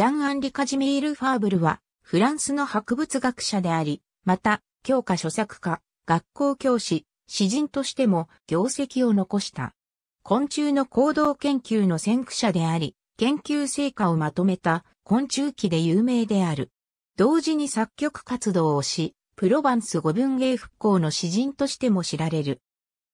ジャン・アンリ・カジミール・ファーブルは、フランスの博物学者であり、また、教科書作家、学校教師、詩人としても業績を残した。昆虫の行動研究の先駆者であり、研究成果をまとめた昆虫記で有名である。同時に作曲活動をし、プロヴァンス五文芸復興の詩人としても知られる。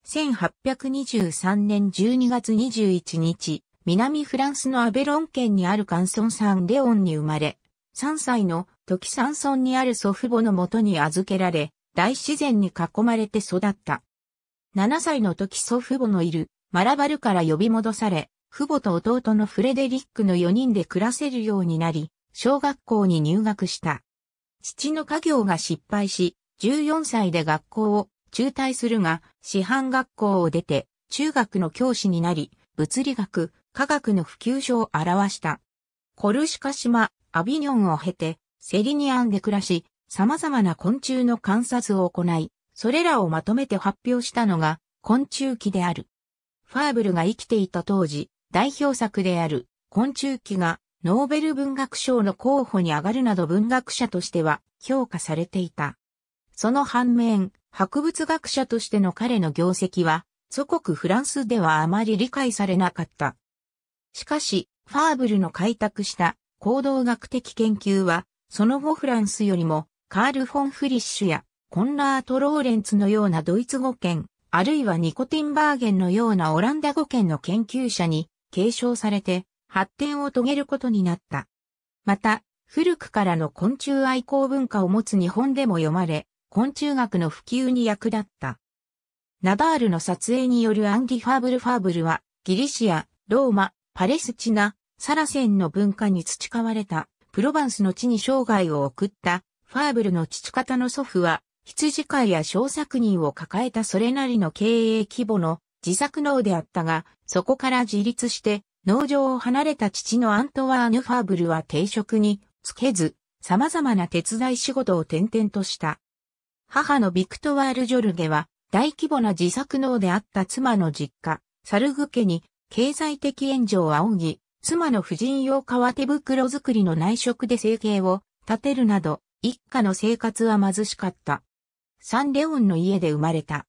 1823年12月21日、南フランスのアベロン県にあるカンソンサン・レオンに生まれ、3歳の時山村にある祖父母のもとに預けられ、大自然に囲まれて育った。7歳の時祖父母のいるマラバルから呼び戻され、父母と弟のフレデリックの4人で暮らせるようになり、小学校に入学した。父の家業が失敗し、14歳で学校を中退するが、師範学校を出て、中学の教師になり、物理学、科学の普及所を表した。コルシカ島、アビニョンを経て、セリニアンで暮らし、様々な昆虫の観察を行い、それらをまとめて発表したのが、昆虫記である。ファーブルが生きていた当時、代表作である、昆虫記が、ノーベル文学賞の候補に上がるなど文学者としては評価されていた。その反面、博物学者としての彼の業績は、祖国フランスではあまり理解されなかった。しかし、ファーブルの開拓した行動学的研究は、その後フランスよりも、カール・フォン・フリッシュや、コンラート・ローレンツのようなドイツ語圏、あるいはニコティンバーゲンのようなオランダ語圏の研究者に継承されて発展を遂げることになった。また、古くからの昆虫愛好文化を持つ日本でも読まれ、昆虫学の普及に役立った。ナダールの撮影によるアンディ・ファーブル・ファーブルは、ギリシア、ローマ、パレスチナ、サラセンの文化に培われた、プロバンスの地に生涯を送った、ファーブルの父方の祖父は、羊飼いや小作人を抱えたそれなりの経営規模の自作農であったが、そこから自立して農場を離れた父のアントワーヌ・ファーブルは定職につけず、様々な手伝い仕事を転々とした。母のビクトワール・ジョルゲは大規模な自作農であった妻の実家、サルグ家に経済的援助を仰ぎ、妻の婦人用革手袋作りの内職で生計を立てるなど、一家の生活は貧しかった。サンレオンの家で生まれた。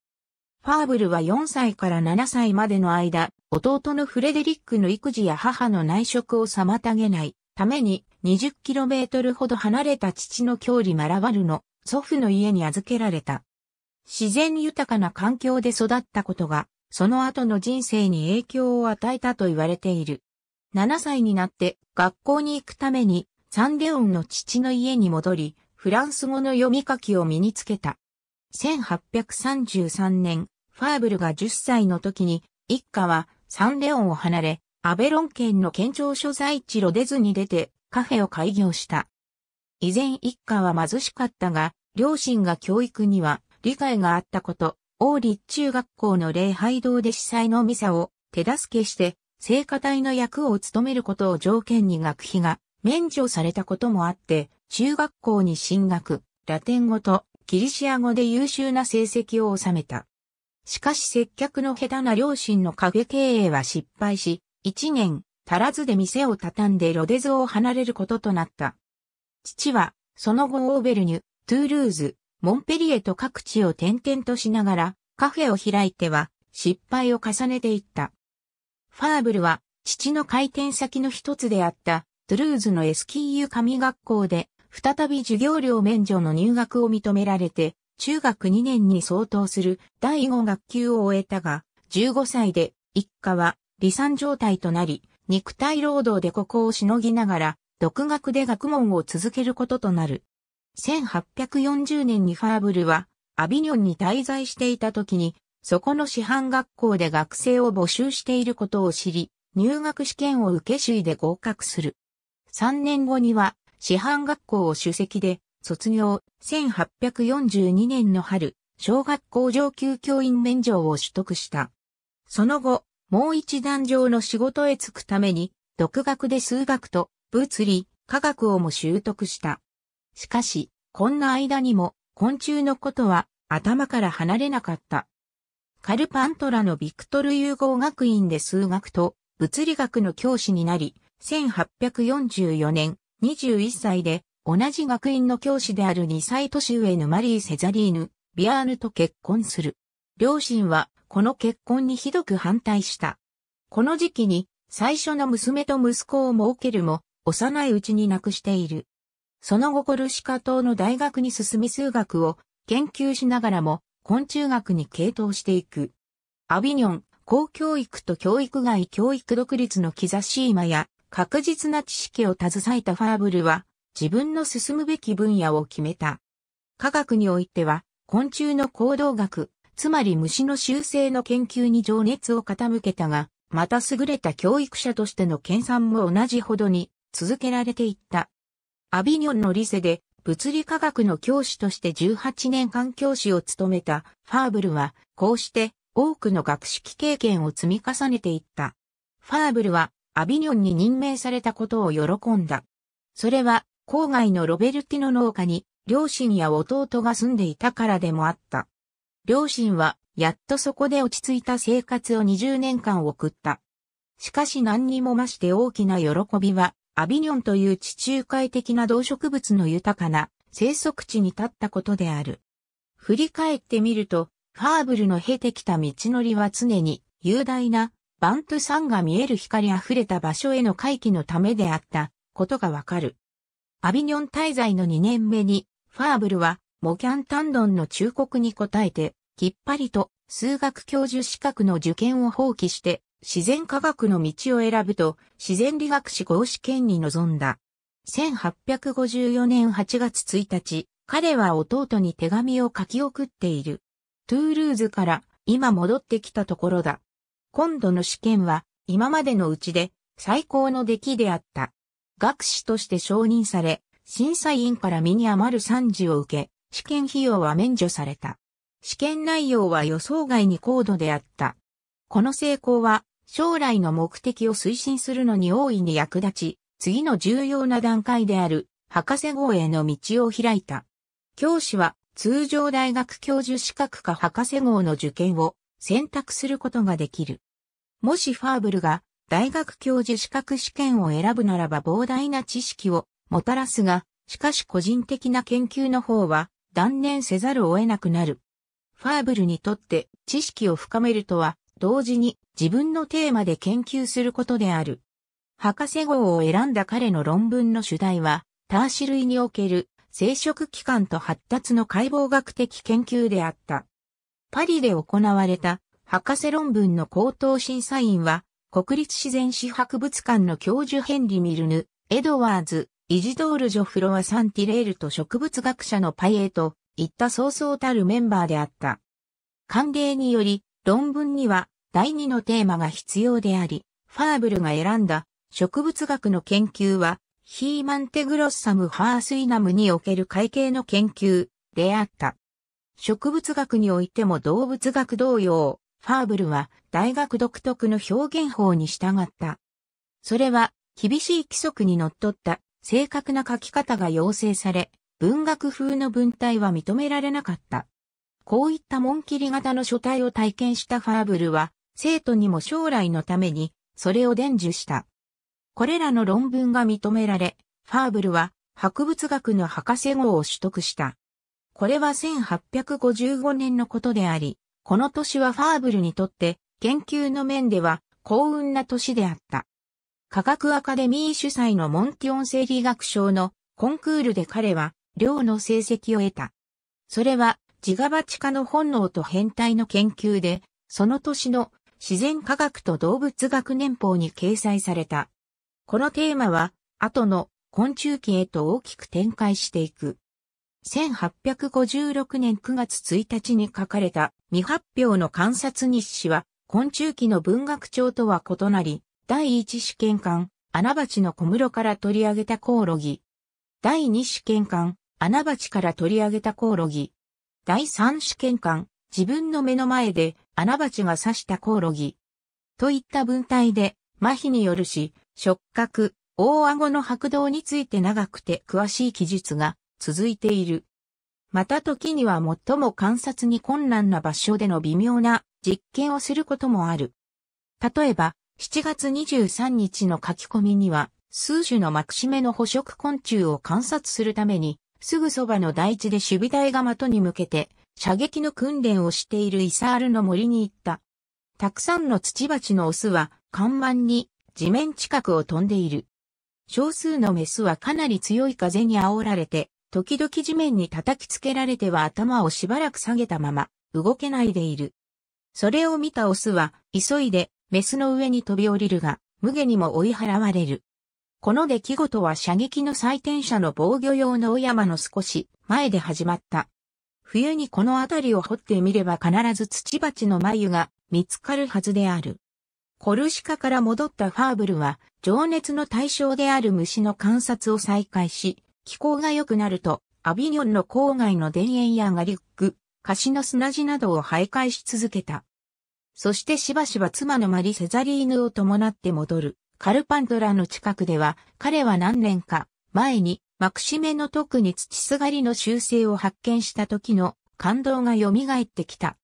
ファーブルは4歳から7歳までの間、弟のフレデリックの育児や母の内職を妨げないために 20km ほど離れた父の郷里マラバルの祖父の家に預けられた。自然豊かな環境で育ったことがその後の人生に影響を与えたと言われている。7歳になって学校に行くためにサンデオンの父の家に戻り、フランス語の読み書きを身につけた。1833年、ファーブルが10歳の時に、一家はサンレオンを離れ、アベロン県の県庁所在地ロデズに出てカフェを開業した。以前一家は貧しかったが、両親が教育には理解があったこと、王立中学校の礼拝堂で司祭のミサを手助けして、聖歌隊の役を務めることを条件に学費が免除されたこともあって、中学校に進学、ラテン語とギリシア語で優秀な成績を収めた。しかし接客の下手な両親のカフェ経営は失敗し、一年足らずで店を畳んでロデズを離れることとなった。父は、その後オーベルニュ、トゥールーズ、モンペリエと各地を転々としながら、カフェを開いては、失敗を重ねていった。ファーブルは、父の回転先の一つであった、トゥルーズの SKU 神学校で、再び授業料免除の入学を認められて、中学2年に相当する第5学級を終えたが、15歳で一家は離散状態となり、肉体労働でここをしのぎながら、独学で学問を続けることとなる。1840年にファーブルは、アビニョンに滞在していた時に、そこの師範学校で学生を募集していることを知り、入学試験を受け首位で合格する。3年後には、師範学校を主席で、卒業、1842年の春、小学校上級教員免状を取得した。その後、もう一段上の仕事へ就くために、独学で数学と物理、科学をも習得した。しかし、こんな間にも昆虫のことは頭から離れなかった。カルパントラのビクトル融合学院で数学と物理学の教師になり、1844年21歳で同じ学院の教師である2歳年上のマリー・セザリーヌ、ビアーヌと結婚する。両親はこの結婚にひどく反対した。この時期に最初の娘と息子を設けるも幼いうちに亡くしている。その後コルシカ島の大学に進み数学を研究しながらも昆虫学に傾倒していく。アビニョン、公教育と教育外教育独立の兆し今や確実な知識を携えたファーブルは自分の進むべき分野を決めた。科学においては昆虫の行動学、つまり虫の習性の研究に情熱を傾けたが、また優れた教育者としての研鑽も同じほどに続けられていった。アビニョンのリセで物理科学の教師として18年間教師を務めたファーブルは、こうして多くの学識経験を積み重ねていった。ファーブルはアビニョンに任命されたことを喜んだ。それは郊外のロベルティの農家に両親や弟が住んでいたからでもあった。両親はやっとそこで落ち着いた生活を20年間送った。しかし何にも増して大きな喜びはアビニョンという地中海的な動植物の豊かな生息地に立ったことである。振り返ってみると、ファーブルの経てきた道のりは常に雄大なバント山が見える光あふれた場所への回帰のためであったことがわかる。アビニョン滞在の2年目に、ファーブルはモキャンタンドンの忠告に応えて、きっぱりと数学教授資格の受験を放棄して、自然科学の道を選ぶと自然理学士合試験に臨んだ。1854年8月1日、彼は弟に手紙を書き送っている。トゥールーズから今戻ってきたところだ。今度の試験は今までのうちで最高の出来であった。学士として承認され、審査員から身に余る賛辞を受け、試験費用は免除された。試験内容は予想外に高度であった。この成功は将来の目的を推進するのに大いに役立ち、次の重要な段階である博士号への道を開いた。教師は通常大学教授資格か博士号の受験を選択することができる。もしファーブルが大学教授資格試験を選ぶならば膨大な知識をもたらすが、しかし個人的な研究の方は断念せざるを得なくなる。ファーブルにとって知識を深めるとは同時に自分のテーマで研究することである。博士号を選んだ彼の論文の主題は、ターシ類における生殖器官と発達の解剖学的研究であった。パリで行われた博士論文の口頭審査員は、国立自然史博物館の教授ヘンリ・ミルヌ、エドワーズ、イジドール・ジョフロワ・サンティレールと植物学者のパイエといった早々たるメンバーであった。歓迎により、論文には第二のテーマが必要であり、ファーブルが選んだ植物学の研究は、ヒーマンテグロッサム・ハースイナムにおける会計の研究であった。植物学においても動物学同様、ファーブルは大学独特の表現法に従った。それは厳しい規則に則っった正確な書き方が要請され、文学風の文体は認められなかった。こういった紋切り型の書体を体験したファーブルは、生徒にも将来のために、それを伝授した。これらの論文が認められ、ファーブルは博物学の博士号を取得した。これは1855年のことであり、この年はファーブルにとって研究の面では幸運な年であった。科学アカデミー主催のモンティオン生理学賞のコンクールで彼は量の成績を得た。それはジガバチカの本能と変態の研究で、その年の自然科学と動物学年報に掲載された。このテーマは、後の昆虫記へと大きく展開していく。1856年9月1日に書かれた未発表の観察日誌は、昆虫記の文学帳とは異なり、第1試験官、穴鉢の小室から取り上げたコオロギ。第2試験官、穴鉢から取り上げたコオロギ。第3試験官、自分の目の前で穴鉢が刺したコオロギ。といった文体で、麻痺によるし、触覚、大顎の白動について長くて詳しい記述が続いている。また時には最も観察に困難な場所での微妙な実験をすることもある。例えば、7月23日の書き込みには、数種の幕シめの捕食昆虫を観察するために、すぐそばの台地で守備台が的に向けて射撃の訓練をしているイサールの森に行った。たくさんの土鉢のオスは、緩慢に地面近くを飛んでいる。少数のメスはかなり強い風に煽られて、時々地面に叩きつけられては頭をしばらく下げたまま、動けないでいる。それを見たオスは、急いで、メスの上に飛び降りるが、無下にも追い払われる。この出来事は射撃の採点者の防御用の小山の少し前で始まった。冬にこの辺りを掘ってみれば必ず土鉢の眉が見つかるはずである。コルシカから戻ったファーブルは、情熱の対象である虫の観察を再開し、気候が良くなると、アビニョンの郊外の田園やガリック、カシの砂地などを徘徊し続けた。そしてしばしば妻のマリ・セザリーヌを伴って戻る、カルパントラの近くでは、彼は何年か前にマクシメの特に土すがりの習性を発見した時の感動が蘇ってきた。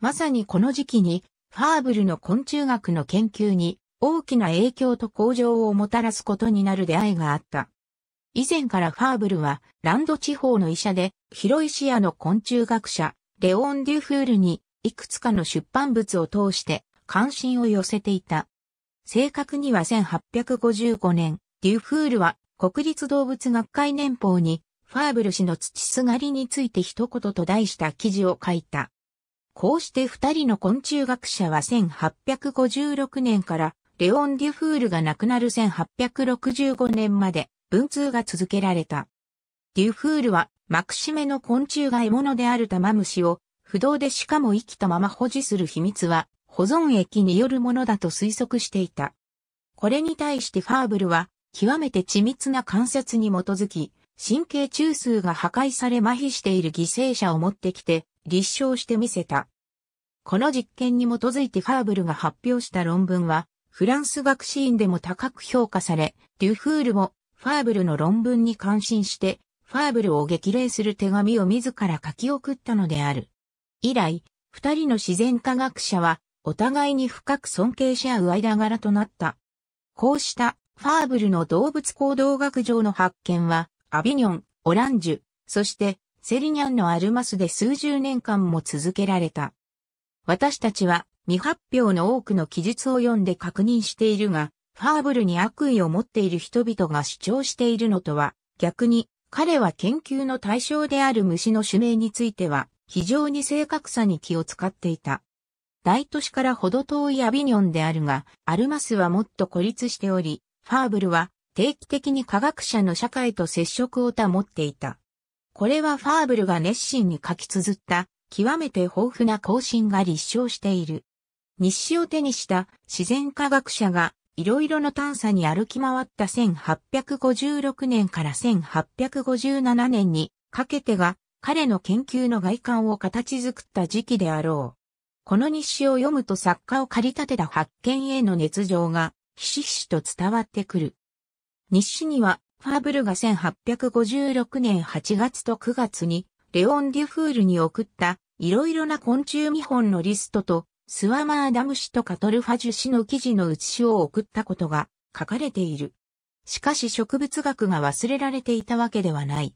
まさにこの時期に、ファーブルの昆虫学の研究に大きな影響と向上をもたらすことになる出会いがあった。以前からファーブルはランド地方の医者で広い視野の昆虫学者レオン・デュフールにいくつかの出版物を通して関心を寄せていた。正確には1855年、デュフールは国立動物学会年報に、ファーブル氏の土すがりについて一言と題した記事を書いた。こうして二人の昆虫学者は1856年からレオン・デュフールが亡くなる1865年まで文通が続けられた。デュフールはマクシメの昆虫が獲物である玉虫を不動でしかも生きたまま保持する秘密は保存液によるものだと推測していた。これに対してファーブルは極めて緻密な観察に基づき、神経中枢が破壊され麻痺している犠牲者を持ってきて立証してみせた。この実験に基づいてファーブルが発表した論文は、フランス学士院でも高く評価され、デュフールもファーブルの論文に感心して、ファーブルを激励する手紙を自ら書き送ったのである。以来、二人の自然科学者は、お互いに深く尊敬し合う間柄となった。こうしたファーブルの動物行動学上の発見は、アビニョン、オランジュ、そしてセリニャンのアルマスで数十年間も続けられた。私たちは未発表の多くの記述を読んで確認しているが、ファーブルに悪意を持っている人々が主張しているのとは、逆に彼は研究の対象である虫の種名については、非常に正確さに気を使っていた。大都市からほど遠いアビニョンであるが、アルマスはもっと孤立しており、ファーブルは定期的に科学者の社会と接触を保っていた。これはファーブルが熱心に書き綴った極めて豊富な更新が立証している。日誌を手にした自然科学者がいろいろの探査に歩き回った1856年から1857年にかけてが彼の研究の外観を形作った時期であろう。この日誌を読むと作家を駆り立てた発見への熱情がひしひしと伝わってくる。日誌には、ファーブルが1856年8月と9月に、レオン・デュフールに送った、いろいろな昆虫見本のリストと、スワマーダム氏とカトルファジュ氏の記事の写しを送ったことが書かれている。しかし植物学が忘れられていたわけではない。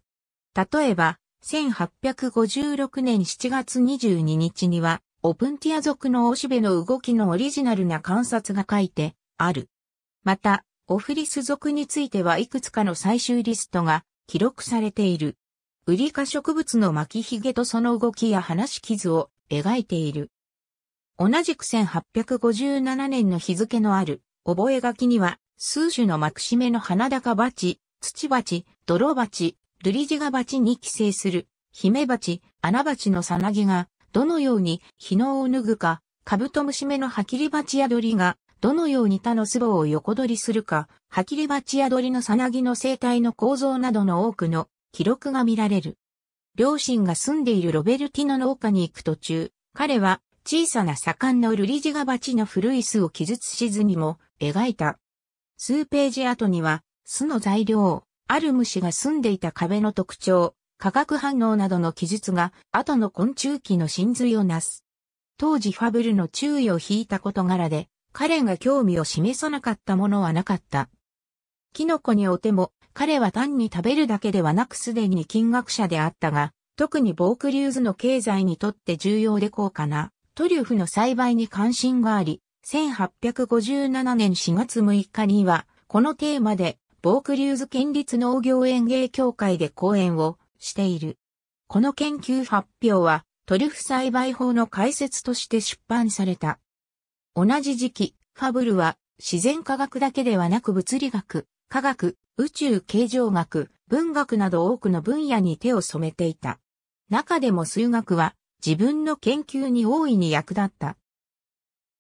例えば、1856年7月22日には、オプンティア族のオシベの動きのオリジナルな観察が書いて、ある。また、オフリス属についてはいくつかの最終リストが記録されている。ウリ科植物の巻きひげとその動きや話し傷を描いている。同じく1857年の日付のある覚書には数種の巻き締めの花高鉢、土鉢、泥鉢、ルリジガ鉢に寄生する、姫鉢、穴鉢のさなぎが、どのように、日のを脱ぐか、カブトムシメのハキリ鉢や鳥が、どのように他の壺を横取りするか、ハキリバチやドリのサナギの生態の構造などの多くの記録が見られる。両親が住んでいるロベルティの農家に行く途中、彼は小さな盛んのルリジガバチの古い巣を記述しずにも描いた。数ページ後には、巣の材料、ある虫が住んでいた壁の特徴、化学反応などの記述が後の昆虫記の真髄をなす。当時ファブルの注意を引いた事柄で、彼が興味を示さなかったものはなかった。キノコにおても、彼は単に食べるだけではなくすでに金額者であったが、特にボークリューズの経済にとって重要で高価なトリュフの栽培に関心があり、1857年4月6日には、このテーマで、ボークリューズ県立農業園芸協会で講演をしている。この研究発表は、トリュフ栽培法の解説として出版された。同じ時期、ファブルは自然科学だけではなく物理学、科学、宇宙形状学、文学など多くの分野に手を染めていた。中でも数学は自分の研究に大いに役立った。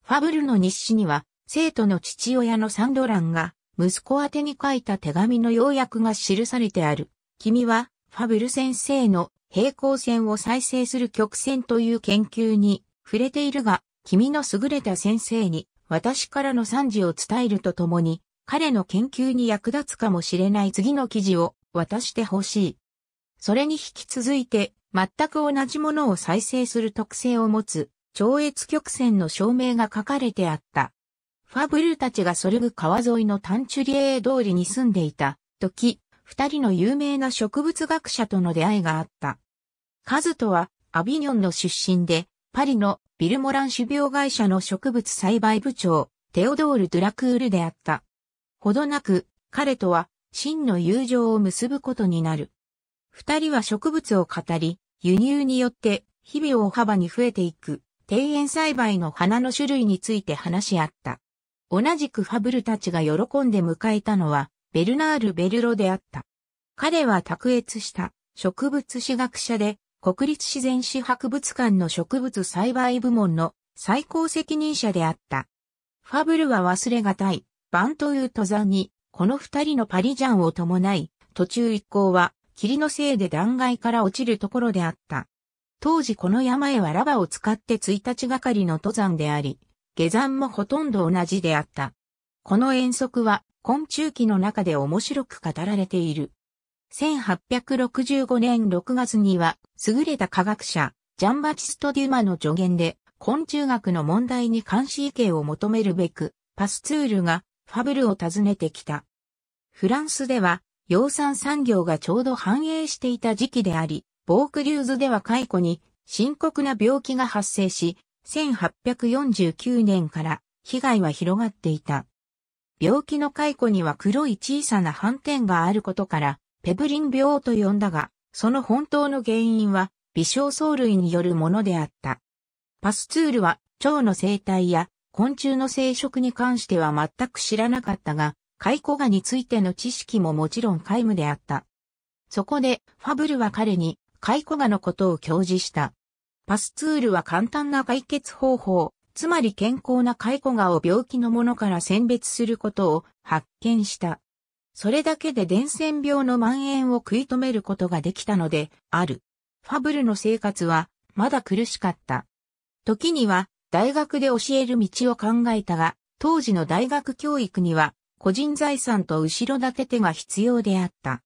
ファブルの日誌には生徒の父親のサンドランが息子宛に書いた手紙の要約が記されてある。君はファブル先生の平行線を再生する曲線という研究に触れているが、君の優れた先生に、私からの賛辞を伝えるとともに、彼の研究に役立つかもしれない次の記事を渡してほしい。それに引き続いて、全く同じものを再生する特性を持つ、超越曲線の証明が書かれてあった。ファブルたちがソルグ川沿いのタンチュリエー通りに住んでいた時、二人の有名な植物学者との出会いがあった。カズトはアビニョンの出身で、パリのビルモラン種苗会社の植物栽培部長、テオドール・ドゥラクールであった。ほどなく、彼とは真の友情を結ぶことになる。二人は植物を語り、輸入によって日々大幅に増えていく庭園栽培の花の種類について話し合った。同じくファブルたちが喜んで迎えたのは、ベルナール・ベルロであった。彼は卓越した植物史学者で、国立自然史博物館の植物栽培部門の最高責任者であった。ファブルは忘れがたい、バントゥー登山に、この二人のパリジャンを伴い、途中一行は、霧のせいで断崖から落ちるところであった。当時この山へはラバを使って1日がかりの登山であり、下山もほとんど同じであった。この遠足は昆虫記の中で面白く語られている。1865年6月には、優れた科学者、ジャンバチスト・デュマの助言で、昆虫学の問題に監視意見を求めるべく、パスツールがファブルを訪ねてきた。フランスでは、養蚕産業がちょうど繁栄していた時期であり、ボークリューズでは解雇に深刻な病気が発生し、1849年から被害は広がっていた。病気の解雇には黒い小さな斑点があることから、ペブリン病と呼んだが、その本当の原因は微小藻類によるものであった。パスツールは腸の生態や昆虫の生殖に関しては全く知らなかったが、カイコガについての知識ももちろん皆無であった。そこでファブルは彼にカイコガのことを教示した。パスツールは簡単な解決方法、つまり健康なカイコガを病気のものから選別することを発見した。それだけで伝染病の蔓延を食い止めることができたので、ある。ファブルの生活は、まだ苦しかった。時には、大学で教える道を考えたが、当時の大学教育には、個人財産と後ろ盾手が必要であった。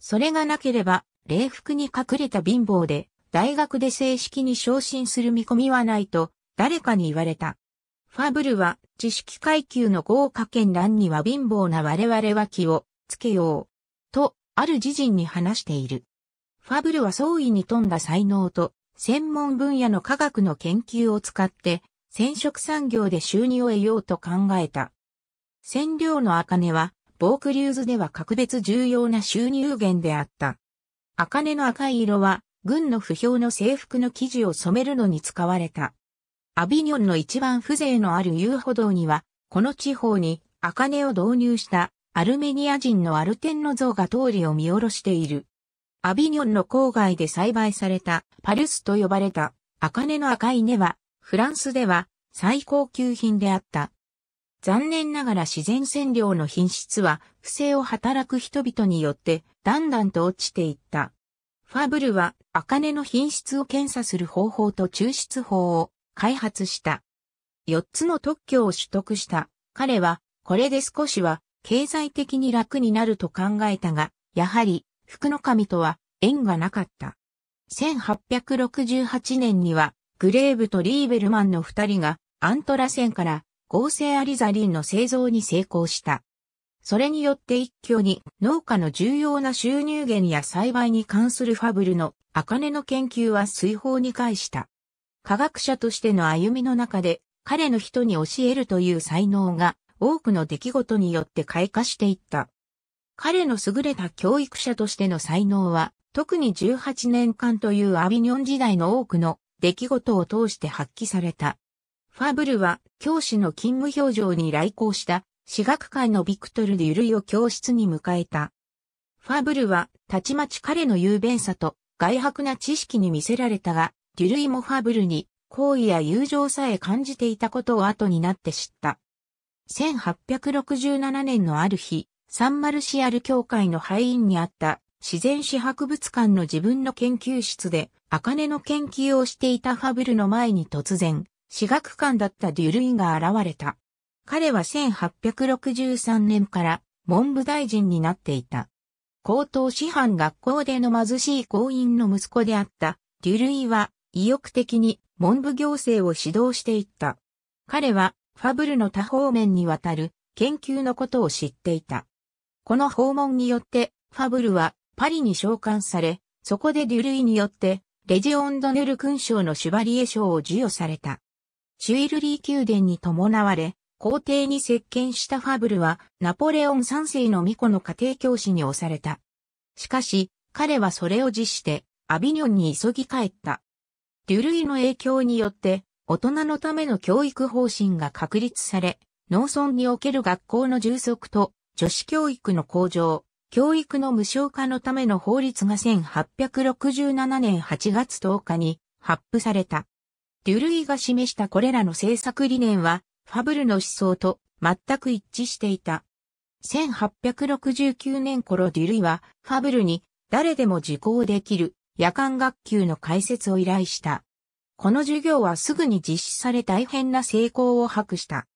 それがなければ、礼服に隠れた貧乏で、大学で正式に昇進する見込みはないと、誰かに言われた。ファブルは、知識階級の豪華圏欄には貧乏な我々は気をつけよう。と、ある自陣に話している。ファブルは創意に富んだ才能と、専門分野の科学の研究を使って、染色産業で収入を得ようと考えた。染料の茜は、ボークリューズでは格別重要な収入源であった。茜の赤い色は、軍の不評の制服の生地を染めるのに使われた。アビニョンの一番風情のある遊歩道には、この地方に、茜を導入したアルメニア人のアルテンの像が通りを見下ろしている。アビニョンの郊外で栽培されたパルスと呼ばれた茜の赤い根はフランスでは最高級品であった。残念ながら自然染料の品質は不正を働く人々によってだんだんと落ちていった。ファブルは茜の品質を検査する方法と抽出法を開発した。4つの特許を取得した。彼はこれで少しは経済的に楽になると考えたが、やはり、福の神とは縁がなかった。1868年には、グレーブとリーベルマンの二人が、アントラセンから合成アリザリンの製造に成功した。それによって一挙に農家の重要な収入源や栽培に関するファブルの茜の研究は水泡に返した。科学者としての歩みの中で彼の人に教えるという才能が多くの出来事によって開花していった。彼の優れた教育者としての才能は、特に18年間というアビニョン時代の多くの出来事を通して発揮された。ファブルは教師の勤務表情に来校した私学会のビクトル・デュルイを教室に迎えた。ファブルはたちまち彼の雄弁さと外迫な知識に見せられたが、デュルイもファブルに好意や友情さえ感じていたことを後になって知った。1867年のある日、サンマルシアル教会の廃院にあった自然史博物館の自分の研究室で、ネの研究をしていたファブルの前に突然、私学館だったデュルイが現れた。彼は1863年から文部大臣になっていた。高等師範学校での貧しい校員の息子であったデュルイは意欲的に文部行政を指導していった。彼はファブルの多方面にわたる研究のことを知っていた。この訪問によって、ファブルはパリに召喚され、そこでデュルイによって、レジオンドネル勲章のシュバリエ賞を授与された。シュイルリー宮殿に伴われ、皇帝に接見したファブルは、ナポレオン三世の巫女の家庭教師に押された。しかし、彼はそれを辞して、アビニョンに急ぎ帰った。デュルイの影響によって、大人のための教育方針が確立され、農村における学校の充足と女子教育の向上、教育の無償化のための法律が1867年8月10日に発布された。デュルイが示したこれらの政策理念は、ファブルの思想と全く一致していた。1869年頃デュルイは、ファブルに誰でも受講できる夜間学級の開設を依頼した。この授業はすぐに実施され大変な成功を博した。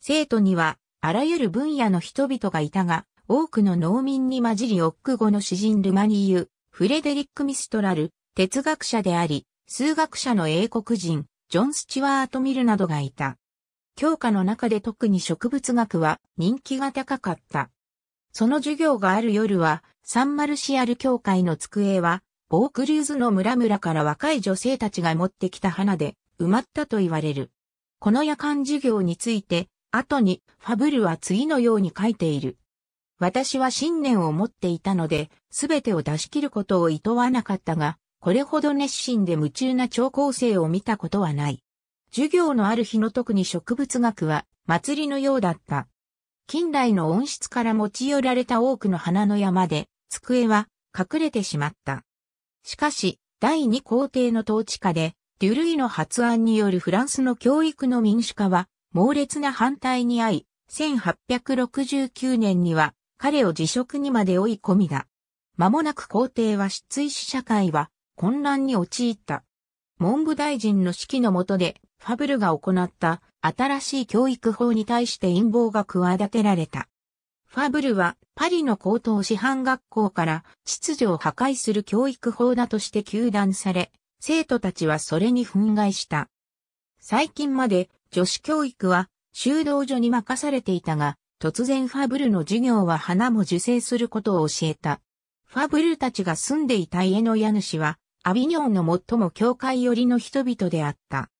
生徒には、あらゆる分野の人々がいたが、多くの農民に混じりオック語の詩人ルマニーユ、フレデリック・ミストラル、哲学者であり、数学者の英国人、ジョン・スチュワート・ミルなどがいた。教科の中で特に植物学は人気が高かった。その授業がある夜は、サンマルシアル教会の机はボークリューズの村々から若い女性たちが持ってきた花で埋まったと言われる。この夜間授業について、後にファブルは次のように書いている。私は信念を持っていたので、すべてを出し切ることを厭わなかったが、これほど熱心で夢中な超高生を見たことはない。授業のある日の特に植物学は祭りのようだった。近代の温室から持ち寄られた多くの花の山で、机は隠れてしまった。しかし、第二皇帝の統治下で、デュルイの発案によるフランスの教育の民主化は、猛烈な反対に遭い、1869年には、彼を辞職にまで追い込みだ。間もなく皇帝は失意し社会は混乱に陥った。文部大臣の指揮の下でファブルが行った新しい教育法に対して陰謀が企てられた。ファブルはパリの高等師範学校から秩序を破壊する教育法だとして求断され、生徒たちはそれに憤慨した。最近まで女子教育は修道所に任されていたが、突然ファブルの授業は花も受精することを教えた。ファブルたちが住んでいた家の家主は、アビニョンの最も教会寄りの人々であった。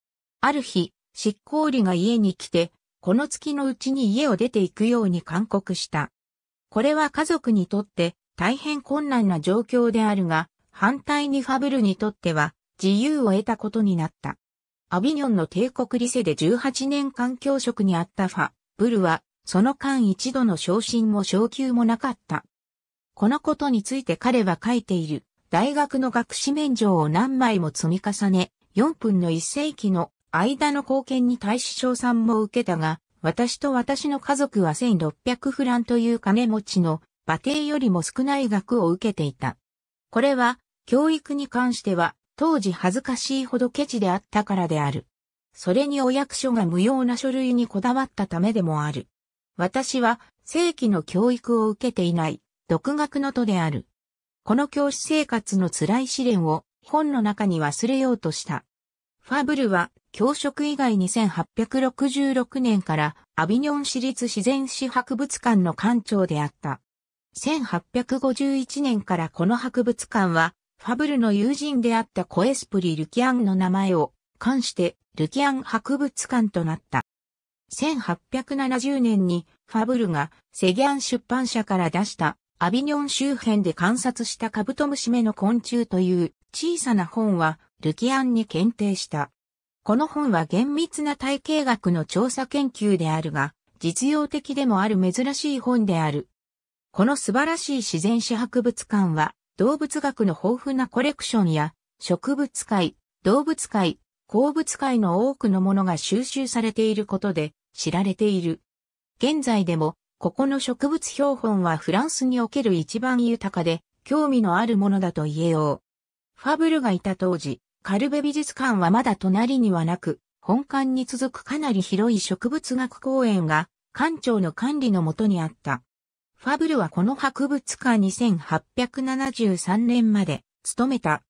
ある日、執行理が家に来て、この月のうちに家を出て行くように勧告した。これは家族にとって大変困難な状況であるが、反対にファブルにとっては自由を得たことになった。アビニョンの帝国リセで18年間教職にあったファ、ブルは、その間一度の昇進も昇級もなかった。このことについて彼は書いている、大学の学士免状を何枚も積み重ね、4分の1世紀の間の貢献に対し賞賛も受けたが、私と私の家族は1600フランという金持ちの馬蹄よりも少ない額を受けていた。これは、教育に関しては、当時恥ずかしいほどケチであったからである。それにお役所が無用な書類にこだわったためでもある。私は正規の教育を受けていない、独学の徒である。この教師生活の辛い試練を本の中に忘れようとした。ファブルは、教職以外に1866年からアビニョン市立自然史博物館の館長であった。1851年からこの博物館は、ファブルの友人であったコエスプリ・ルキアンの名前を関して、ルキアン博物館となった。1870年にファブルがセギャン出版社から出したアビニョン周辺で観察したカブトムシ目の昆虫という小さな本はルキアンに検定した。この本は厳密な体系学の調査研究であるが、実用的でもある珍しい本である。この素晴らしい自然史博物館は、動物学の豊富なコレクションや、植物界、動物界、鉱物界の多くのものが収集されていることで知られている。現在でも、ここの植物標本はフランスにおける一番豊かで、興味のあるものだと言えよう。ファブルがいた当時、カルベ美術館はまだ隣にはなく、本館に続くかなり広い植物学公園が、館長の管理のもとにあった。ファブルはこの博物館2873年まで勤めた。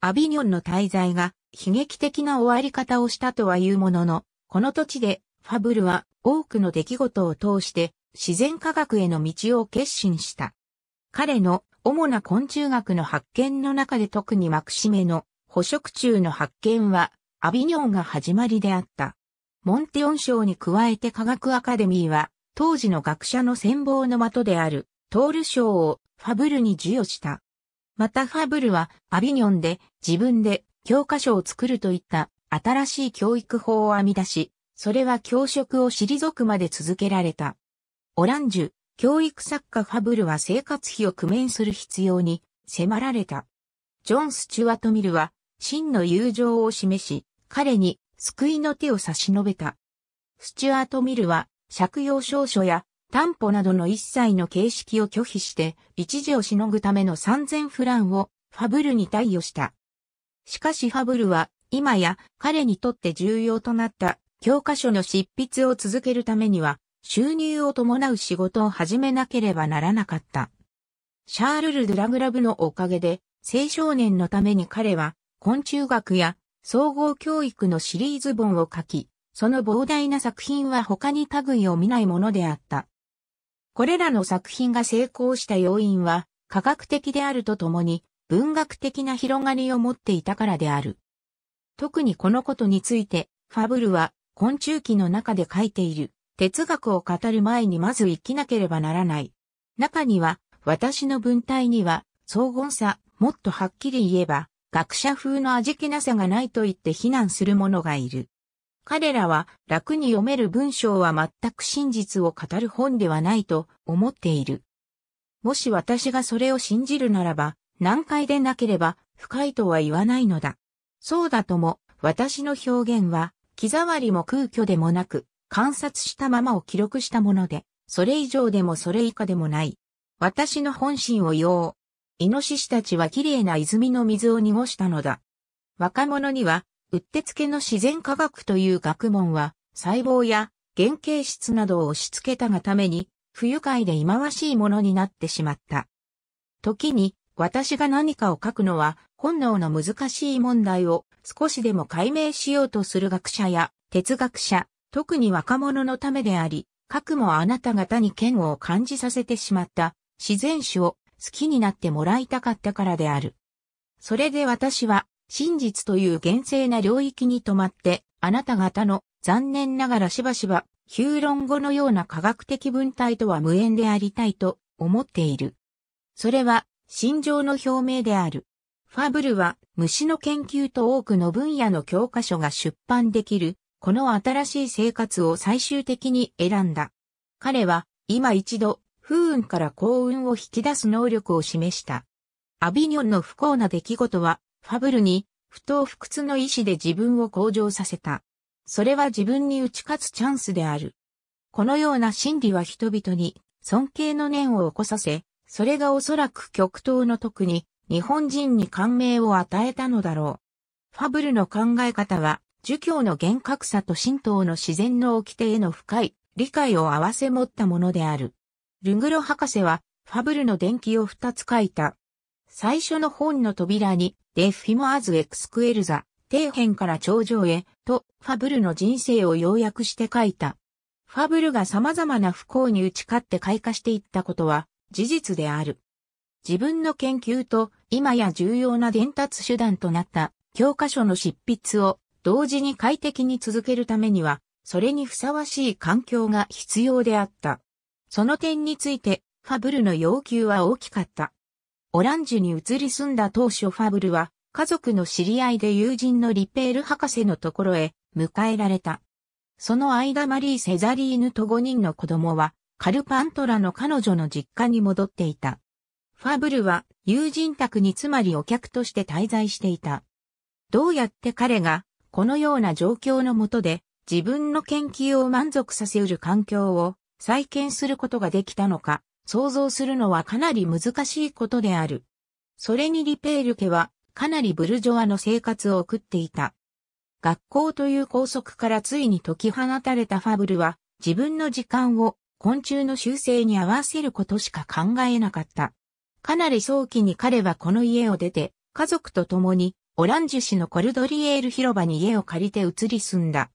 アビニョンの滞在が悲劇的な終わり方をしたとは言うものの、この土地でファブルは多くの出来事を通して自然科学への道を決心した。彼の主な昆虫学の発見の中で特にマクシメの捕食虫の発見は、アビニョンが始まりであった。モンテオン賞に加えて科学アカデミーは、当時の学者の先望の的である、トール賞をファブルに授与した。またファブルは、アビニョンで自分で教科書を作るといった新しい教育法を編み出し、それは教職を退くまで続けられた。オランジュ、教育作家ファブルは生活費を工面する必要に迫られた。ジョン・スチュワト・ミルは真の友情を示し、彼に救いの手を差し伸べた。スチュアート・ミルは、借用証書や担保などの一切の形式を拒否して、一時をしのぐための3000フランをファブルに貸与した。しかしファブルは、今や彼にとって重要となった教科書の執筆を続けるためには、収入を伴う仕事を始めなければならなかった。シャールル・ドゥラグラブのおかげで、青少年のために彼は昆虫学や総合教育のシリーズ本を書き、その膨大な作品は他に類を見ないものであった。これらの作品が成功した要因は、科学的であるとともに、文学的な広がりを持っていたからである。特にこのことについて、ファブルは昆虫記の中で書いている、哲学を語る前にまず生きなければならない。中には、私の文体には、荘厳さ、もっとはっきり言えば、学者風の味気なさがないと言って非難する者がいる。彼らは楽に読める文章は全く真実を語る本ではないと思っている。もし私がそれを信じるならば、難解でなければ深いとは言わないのだ。そうだとも、私の表現は、気触りも空虚でもなく、観察したままを記録したもので、それ以上でもそれ以下でもない。私の本心を言おう。イノシシたちは綺麗な泉の水を濁したのだ。若者には、うってつけの自然科学という学問は、細胞や原型質などを押し付けたがために、不愉快で忌まわしいものになってしまった。時に、私が何かを書くのは、本能の難しい問題を少しでも解明しようとする学者や哲学者、特に若者のためであり、書くもあなた方に嫌悪を感じさせてしまった自然史を好きになってもらいたかったからである。それで私は、真実という厳正な領域に止まって、あなた方の残念ながらしばしば、ヒューロン語のような科学的文体とは無縁でありたいと思っている。それは、心情の表明である。ファブルは、虫の研究と多くの分野の教科書が出版できる、この新しい生活を最終的に選んだ。彼は、今一度、不運から幸運を引き出す能力を示した。アビニョンの不幸な出来事は、ファブルに、不当不屈の意志で自分を向上させた。それは自分に打ち勝つチャンスである。このような心理は人々に尊敬の念を起こさせ、それがおそらく極東の特に日本人に感銘を与えたのだろう。ファブルの考え方は、儒教の厳格さと神道の自然の掟への深い理解を合わせ持ったものである。ルグロ博士は、ファブルの伝記を2つ書いた。最初の本の扉に、デフィモアズ・エクスクエルザ、底辺から頂上へ、と、ファブルの人生を要約して書いた。ファブルが様々な不幸に打ち勝って開花していったことは、事実である。自分の研究と、今や重要な伝達手段となった、教科書の執筆を、同時に快適に続けるためには、それにふさわしい環境が必要であった。その点について、ファブルの要求は大きかった。オランジュに移り住んだ当初ファブルは、家族の知り合いで友人のリペール博士のところへ迎えられた。その間マリー・セザリーヌと5人の子供は、カルパントラの彼女の実家に戻っていた。ファブルは友人宅につまりお客として滞在していた。どうやって彼がこのような状況のもとで自分の研究を満足させうる環境を再建することができたのか、想像するのはかなり難しいことである。それにリペール家はかなりブルジョアの生活を送っていた。学校という拘束からついに解き放たれたファブルは自分の時間を昆虫の習性に合わせることしか考えなかった。かなり早期に彼はこの家を出て家族と共にオランジュ市のコルドリエール広場に家を借りて移り住んだ。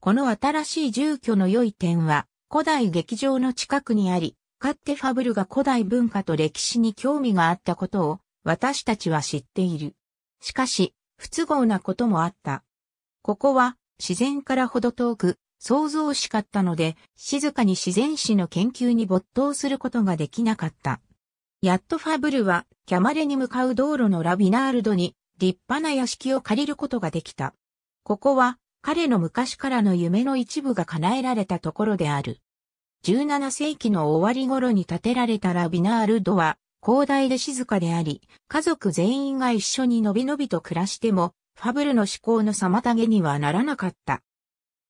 この新しい住居の良い点は、古代劇場の近くにあり、かってファブルが古代文化と歴史に興味があったことを私たちは知っている。しかし、不都合なこともあった。ここは自然からほど遠く、想像しかったので、静かに自然史の研究に没頭することができなかった。やっとファブルは、キャマレに向かう道路のラビナールドに、立派な屋敷を借りることができた。ここは、彼の昔からの夢の一部が叶えられたところである。17世紀の終わり頃に建てられたラビナールドは、広大で静かであり、家族全員が一緒にのびのびと暮らしても、ファブルの思考の妨げにはならなかった。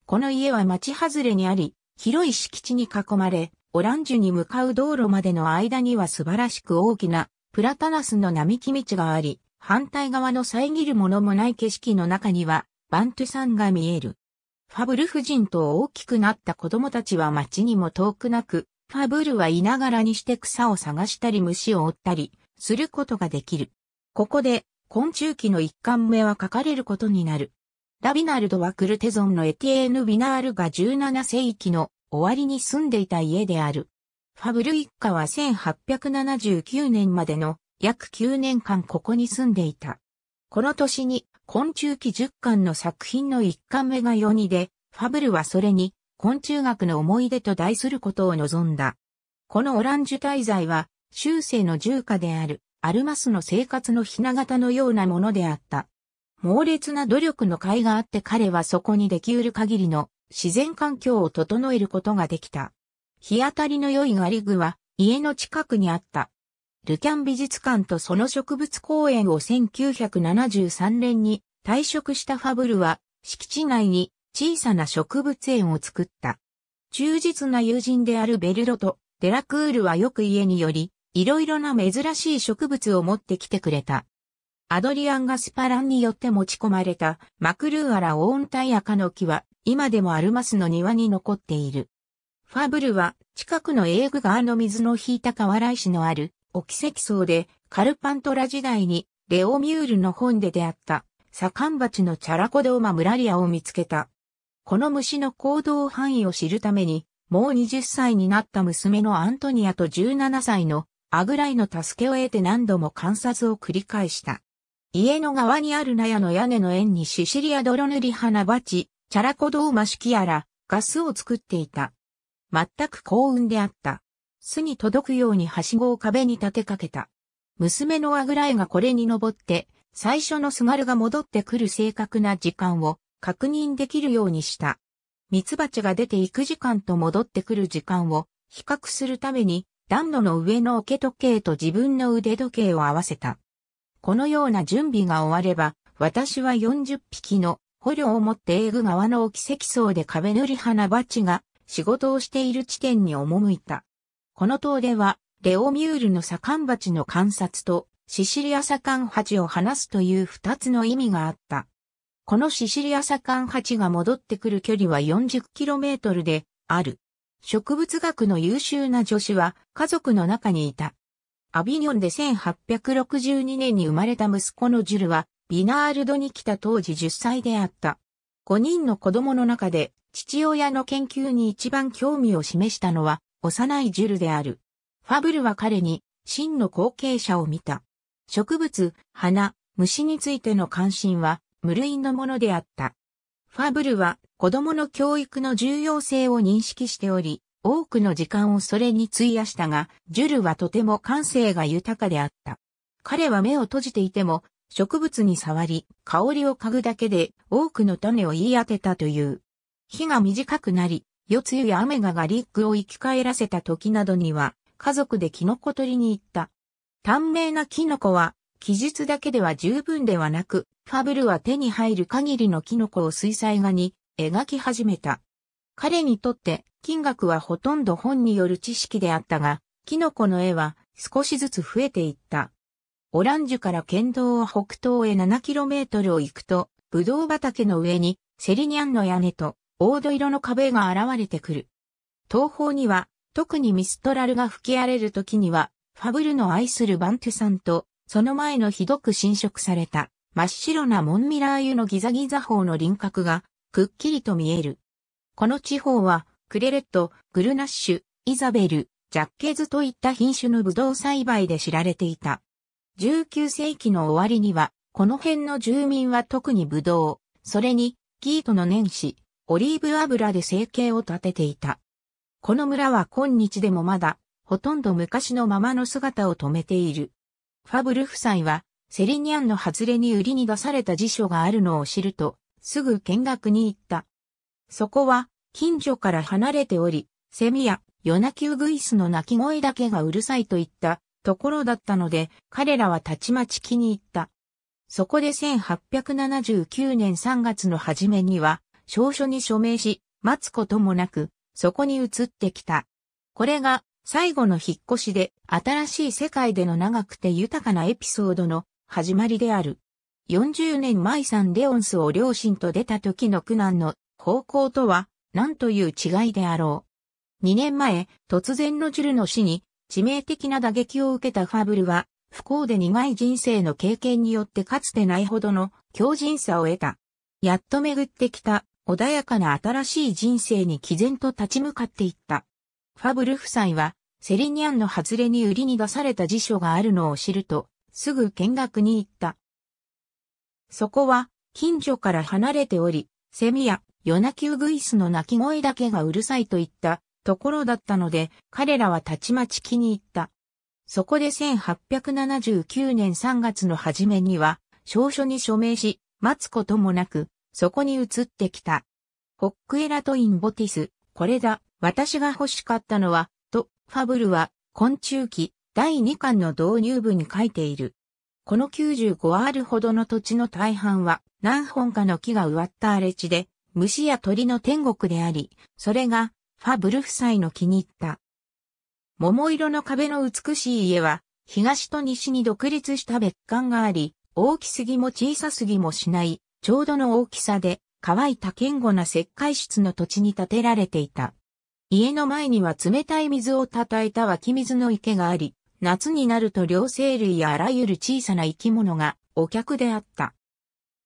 この家は町外れにあり、広い敷地に囲まれ、オランジュに向かう道路までの間には素晴らしく大きなプラタナスの並木道があり、反対側の遮るものもない景色の中にはバントゥんが見える。ファブル夫人と大きくなった子供たちは町にも遠くなく、ファブルはいながらにして草を探したり虫を追ったりすることができる。ここで昆虫記の一巻目は書かれることになる。ラビナルドはクルテゾンのエティエーヌ・ビナールが17世紀の終わりに住んでいた家である。ファブル一家は1879年までの約9年間ここに住んでいた。この年に昆虫記10巻の作品の1巻目が4にで、ファブルはそれに、昆虫学の思い出と題することを望んだ。このオランジュ滞在は、終生の住家である、アルマスの生活のひな形のようなものであった。猛烈な努力の甲斐があって彼はそこにできうる限りの自然環境を整えることができた。日当たりの良いガリグは家の近くにあった。ルキャン美術館とその植物公園を1973年に退職したファブルは敷地内に小さな植物園を作った。忠実な友人であるベルロとデラクールはよく家により、いろいろな珍しい植物を持ってきてくれた。アドリアン・ガスパランによって持ち込まれたマクルーアラオーンタイアカの木は今でもアルマスの庭に残っている。ファブルは近くのエーグ川の水の引いた河原石のあるオキセキソウで、カルパントラ時代に、レオミュールの本で出会った、サカンバチのチャラコドーマムラリアを見つけた。この虫の行動範囲を知るために、もう20歳になった娘のアントニアと17歳のアグライの助けを得て何度も観察を繰り返した。家の側にある納屋の屋根の縁にシシリア泥塗り花鉢、チャラコドーマシキアラ、ガスを作っていた。全く幸運であった。巣に届くようにはしごを壁に立てかけた。娘のあぐらえがこれに登って、最初のすがるが戻ってくる正確な時間を確認できるようにした。蜜蜂が出て行く時間と戻ってくる時間を比較するために、暖炉の上の桶時計と自分の腕時計を合わせた。このような準備が終われば、私は40匹の捕虜を持ってエグ川の奇積層で壁塗り花鉢が仕事をしている地点に赴いた。この島では、レオミュールの左官鉢の観察と、シシリア左官鉢を離すという二つの意味があった。このシシリア左官鉢が戻ってくる距離は 40km である。植物学の優秀な女子は家族の中にいた。アビニョンで1862年に生まれた息子のジュルは、ビナールドに来た当時10歳であった。5人の子供の中で、父親の研究に一番興味を示したのは、幼いジュルである。ファブルは彼に真の後継者を見た。植物、花、虫についての関心は無類のものであった。ファブルは子供の教育の重要性を認識しており、多くの時間をそれに費やしたが、ジュルはとても感性が豊かであった。彼は目を閉じていても、植物に触り、香りを嗅ぐだけで多くの種を言い当てたという。日が短くなり、夜露や雨がガリックを生き返らせた時などには、家族でキノコ取りに行った。短命なキノコは、記述だけでは十分ではなく、ファブルは手に入る限りのキノコを水彩画に描き始めた。彼にとって金額はほとんど本による知識であったが、キノコの絵は少しずつ増えていった。オランジュから県道を北東へ7トルを行くと、ブドウ畑の上にセリニャンの屋根と黄土色の壁が現れてくる。東方には、特にミストラルが吹き荒れる時には、ファブルの愛するバントゥさんと、その前のひどく侵食された、真っ白なモンミラー湯のギザギザ法の輪郭が、くっきりと見える。この地方は、クレレット、グルナッシュ、イザベル、ジャッケズといった品種のブドウ栽培で知られていた。19世紀の終わりには、この辺の住民は特にブドウ、それに、キートの年始、オリーブ油で生計を立てていた。この村は今日でもまだ、ほとんど昔のままの姿を止めている。ファブル夫妻は、セリニャンの外れに売りに出された辞書があるのを知ると、すぐ見学に行った。そこは、近所から離れており、セミや夜泣きウグイスの鳴き声だけがうるさいといったところだったので、彼らはたちまち気に入った。そこで1879年3月の初めには、証書に署名し、待つこともなく、そこに移ってきた。これが最後の引っ越しで新しい世界での長くて豊かなエピソードの始まりである。40年前さんレオンスを両親と出た時の苦難の方向とは何という違いであろう。2年前、突然のジュルの死に致命的な打撃を受けたファブルは不幸で苦い人生の経験によってかつてないほどの強靭さを得た。やっと巡ってきた穏やかな新しい人生に毅然と立ち向かっていった。ファブル夫妻は、セリニャンの外れに売りに出された辞書があるのを知ると、すぐ見学に行った。そこは、近所から離れており、セミや夜泣きウグイスの鳴き声だけがうるさいといったところだったので、彼らはたちまち気に入った。そこで1879年3月の初めには、証書に署名し、待つこともなく、そこに移ってきた。ホックエラトインボティス、これだ、私が欲しかったのは、と、ファブルは、昆虫記、第2巻の導入部に書いている。この95あるほどの土地の大半は、何本かの木が植わった荒れ地で、虫や鳥の天国であり、それが、ファブル夫妻の気に入った。桃色の壁の美しい家は、東と西に独立した別館があり、大きすぎも小さすぎもしない、ちょうどの大きさで、乾いた堅固な石灰質の土地に建てられていた。家の前には冷たい水をたたえた湧き水の池があり、夏になると両生類やあらゆる小さな生き物がお客であった。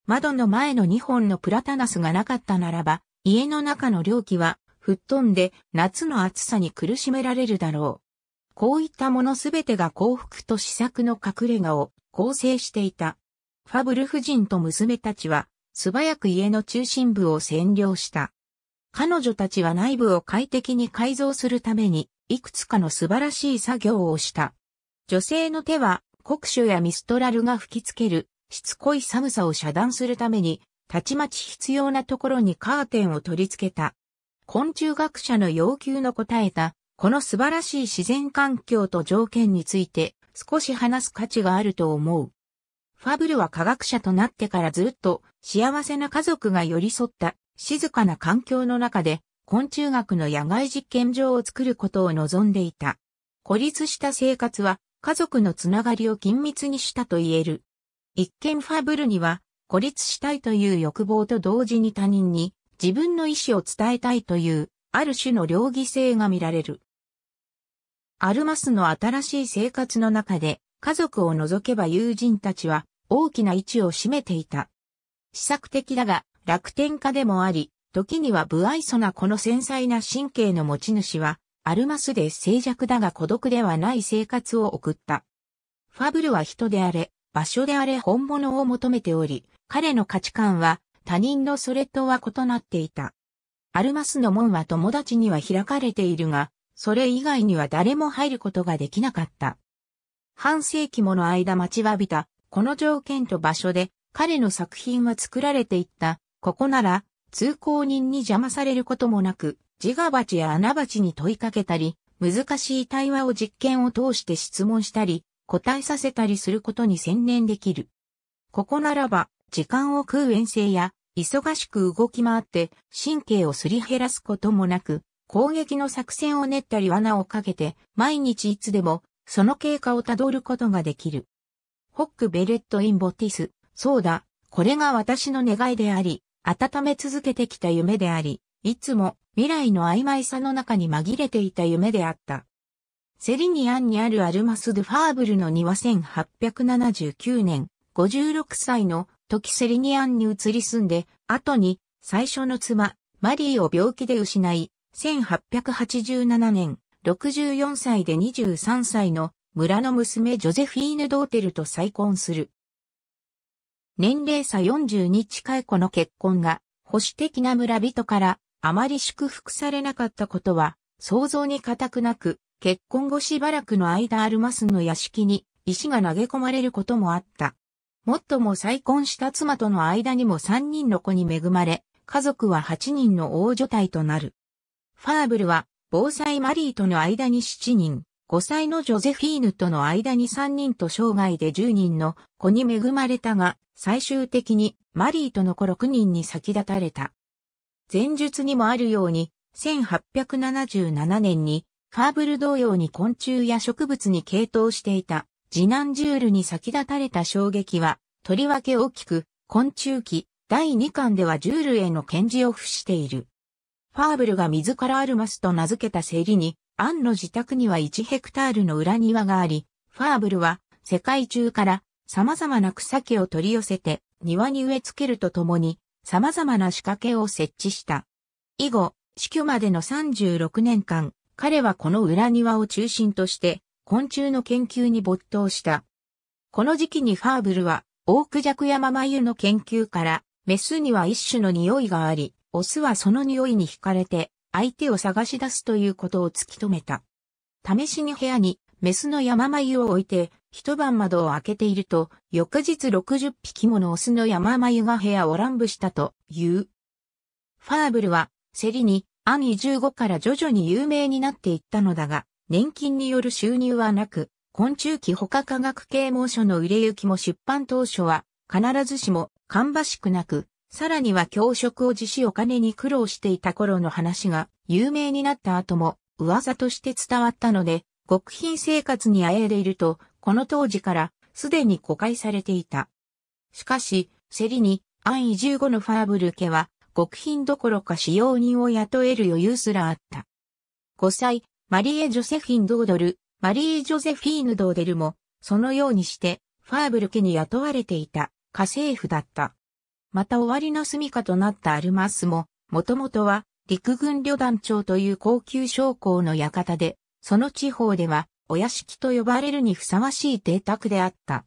窓の前の2本のプラタナスがなかったならば、家の中の料気は吹っ飛んで夏の暑さに苦しめられるだろう。こういったものすべてが幸福と試作の隠れ家を構成していた。ファブル夫人と娘たちは、素早く家の中心部を占領した。彼女たちは内部を快適に改造するために、いくつかの素晴らしい作業をした。女性の手は、酷暑やミストラルが吹きつける、しつこい寒さを遮断するために、たちまち必要なところにカーテンを取り付けた。昆虫学者の要求の答えた、この素晴らしい自然環境と条件について少し話す価値があると思う。ファブルは科学者となってからずっと幸せな家族が寄り添った静かな環境の中で昆虫学の野外実験場を作ることを望んでいた。孤立した生活は家族のつながりを緊密にしたと言える。一見ファブルには孤立したいという欲望と同時に他人に自分の意思を伝えたいというある種の両義性が見られる。アルマスの新しい生活の中で家族を除けば友人たちは大きな位置を占めていた。試作的だが楽天家でもあり、時には不愛想なこの繊細な神経の持ち主は、アルマスで静寂だが孤独ではない生活を送った。ファブルは人であれ、場所であれ本物を求めており、彼の価値観は他人のそれとは異なっていた。アルマスの門は友達には開かれているが、それ以外には誰も入ることができなかった。半世紀もの間待ちわびたこの条件と場所で彼の作品は作られていった。ここなら、通行人に邪魔されることもなく、自我鉢や穴鉢に問いかけたり、難しい対話を実験を通して質問したり、答えさせたりすることに専念できる。ここならば、時間を食う遠征や、忙しく動き回って神経をすり減らすこともなく、攻撃の作戦を練ったり罠をかけて、毎日いつでもその経過をたどることができる。ホックベレットインボティス、そうだ、これが私の願いであり、温め続けてきた夢であり、いつも未来の曖昧さの中に紛れていた夢であった。セリニアンにあるアルマス・ドゥ・ファーブルの庭1879年、56歳の時セリニアンに移り住んで、後に最初の妻、マリーを病気で失い、1887年、64歳で23歳の村の娘ジョゼフィーヌ・ドーテルと再婚する。年齢差40に近い子の結婚が保守的な村人からあまり祝福されなかったことは想像に難くなく結婚後しばらくの間アルマスの屋敷に石が投げ込まれることもあった。もっとも再婚した妻との間にも3人の子に恵まれ、家族は8人の大女体となる。ファーブルは防災マリーとの間に7人、5歳のジョゼフィーヌとの間に3人と生涯で10人の子に恵まれたが、最終的にマリーとの子6人に先立たれた。前述にもあるように、1877年にファーブル同様に昆虫や植物に傾倒していた次男ジュールに先立たれた衝撃は、とりわけ大きく、昆虫記第2巻ではジュールへの検字を付している。ファーブルが自らアルマスと名付けたセリに、アンの自宅には1ヘクタールの裏庭があり、ファーブルは世界中から様々な草木を取り寄せて庭に植え付けるとともに様々な仕掛けを設置した。以後、死去までの36年間、彼はこの裏庭を中心として昆虫の研究に没頭した。この時期にファーブルはオークジャクヤママユの研究からメスには一種の匂いがあり、オスはその匂いに惹かれて相手を探し出すということを突き止めた。試しに部屋にメスの山眉を置いて、一晩窓を開けていると、翌日60匹ものオスの山眉が部屋を乱舞したという。ファーブルは、競りに、アニ15から徐々に有名になっていったのだが、年金による収入はなく、昆虫記捕獲科学啓蒙書の売れ行きも出版当初は、必ずしも、芳しくなく、さらには教職を辞しお金に苦労していた頃の話が有名になった後も噂として伝わったので、極貧生活にあえいでいると、この当時からすでに誤解されていた。しかし、競りに安易15のファーブル家は極貧どころか使用人を雇える余裕すらあった。5歳、マリエ・ジョセフィン・ドードル、マリー・ジョゼフィーヌ・ドーデルも、そのようにして、ファーブル家に雇われていた家政婦だった。また終わりの住処となったアルマスも、もともとは陸軍旅団長という高級将校の館で、その地方ではお屋敷と呼ばれるにふさわしい邸宅であった。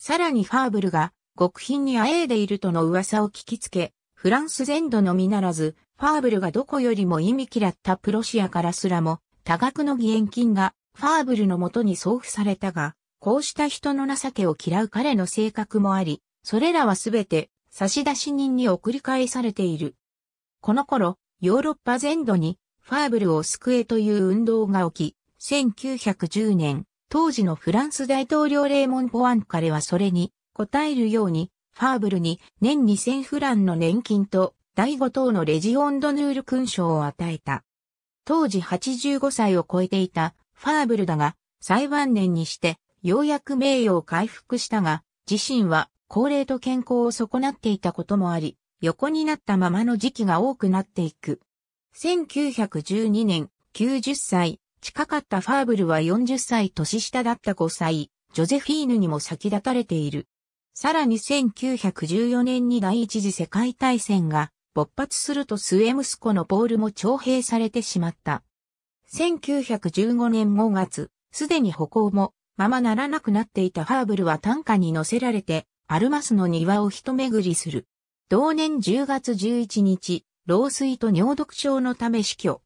さらにファーブルが極貧にあえいでいるとの噂を聞きつけ、フランス全土のみならず、ファーブルがどこよりも意味嫌ったプロシアからすらも、多額の義援金がファーブルのもとに送付されたが、こうした人の情けを嫌う彼の性格もあり、それらはすべて差出人に送り返されている。この頃、ヨーロッパ全土にファーブルを救えという運動が起き、1910年、当時のフランス大統領レーモン・ポアンカレはそれに応えるように、ファーブルに年2000フランの年金と第5等のレジオンドヌール勲章を与えた。当時85歳を超えていたファーブルだが、最晩年にしてようやく名誉を回復したが、自身は高齢と健康を損なっていたこともあり、横になったままの時期が多くなっていく。1912年、90歳、近かったファーブルは40歳年下だった5歳、ジョゼフィーヌにも先立たれている。さらに1914年に第一次世界大戦が勃発すると末息子のポールも徴兵されてしまった。1915年5月、すでに歩行もままならなくなっていたファーブルは担架に乗せられてアルマスの庭を一巡りする。同年10月11日、老衰と尿毒症のため死去。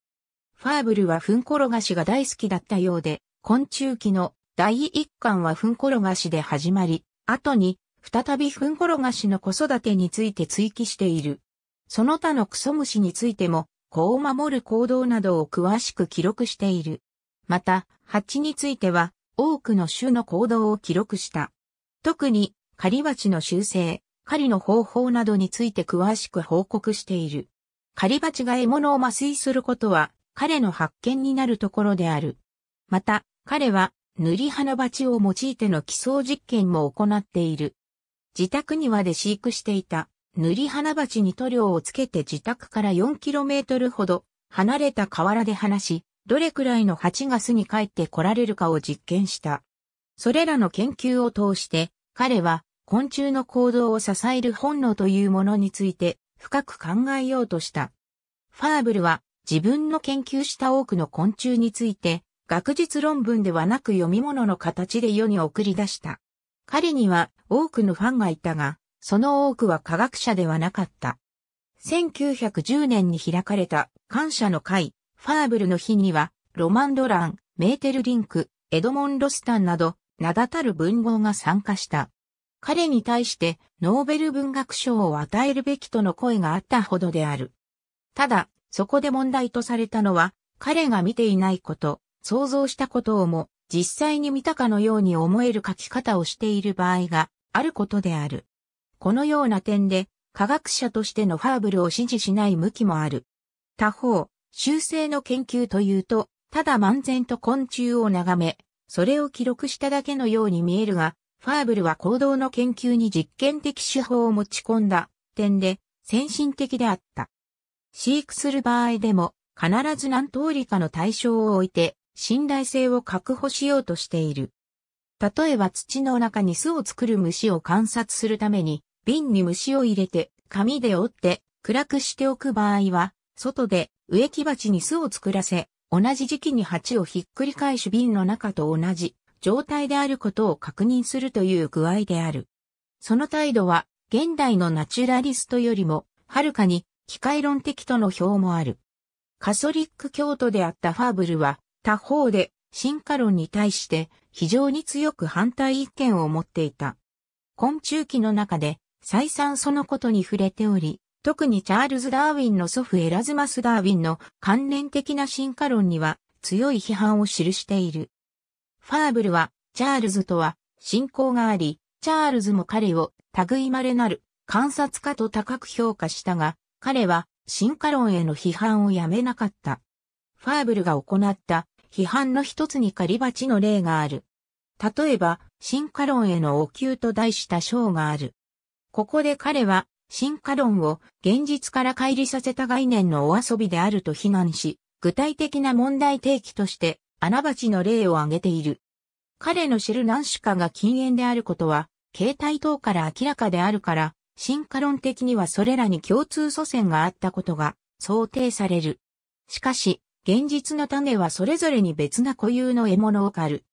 ファーブルはコロがしが大好きだったようで、昆虫記の第一巻はコロがしで始まり、後に再びコロがしの子育てについて追記している。その他のクソ虫についても、子を守る行動などを詳しく記録している。また、蜂については、多くの種の行動を記録した。特に、狩り鉢の修正、狩りの方法などについて詳しく報告している。狩り鉢が獲物を麻酔することは彼の発見になるところである。また、彼は塗り花鉢を用いての基礎実験も行っている。自宅庭で飼育していた塗り花鉢に塗料をつけて自宅から 4km ほど離れた河原で放し、どれくらいの蜂が巣に帰って来られるかを実験した。それらの研究を通して、彼は昆虫の行動を支える本能というものについて深く考えようとした。ファーブルは自分の研究した多くの昆虫について学術論文ではなく読み物の形で世に送り出した。彼には多くのファンがいたが、その多くは科学者ではなかった。1910年に開かれた感謝の会、ファーブルの日には、ロマン・ドラン、メーテル・リンク、エドモン・ロスタンなど、名だたる文豪が参加した。彼に対してノーベル文学賞を与えるべきとの声があったほどである。ただ、そこで問題とされたのは、彼が見ていないこと、想像したことをも、実際に見たかのように思える書き方をしている場合があることである。このような点で、科学者としてのファーブルを支持しない向きもある。他方、修正の研究というと、ただ漫然と昆虫を眺め、それを記録しただけのように見えるが、ファーブルは行動の研究に実験的手法を持ち込んだ点で先進的であった。飼育する場合でも必ず何通りかの対象を置いて信頼性を確保しようとしている。例えば土の中に巣を作る虫を観察するために瓶に虫を入れて紙で折って暗くしておく場合は外で植木鉢に巣を作らせ同じ時期に鉢をひっくり返し瓶の中と同じ状態であることを確認するという具合である。その態度は、現代のナチュラリストよりも、はるかに、機械論的との表もある。カソリック教徒であったファーブルは、他方で、進化論に対して、非常に強く反対意見を持っていた。昆虫記の中で、再三そのことに触れており、特にチャールズ・ダーウィンの祖父エラズマス・ダーウィンの関連的な進化論には強い批判を記している。ファーブルは、チャールズとは、親交があり、チャールズも彼を、類まれなる、観察家と高く評価したが、彼は、進化論への批判をやめなかった。ファーブルが行った批判の一つに狩り鉢の例がある。例えば、進化論へのお給と題した章がある。ここで彼は、進化論を現実から乖離させた概念のお遊びであると非難し、具体的な問題提起として、穴鉢の例を挙げている。彼の知る何種かが禁煙であることは、携帯等から明らかであるから、進化論的にはそれらに共通祖先があったことが想定される。しかし、現実の種はそれぞれに別な固有の獲物を狩る。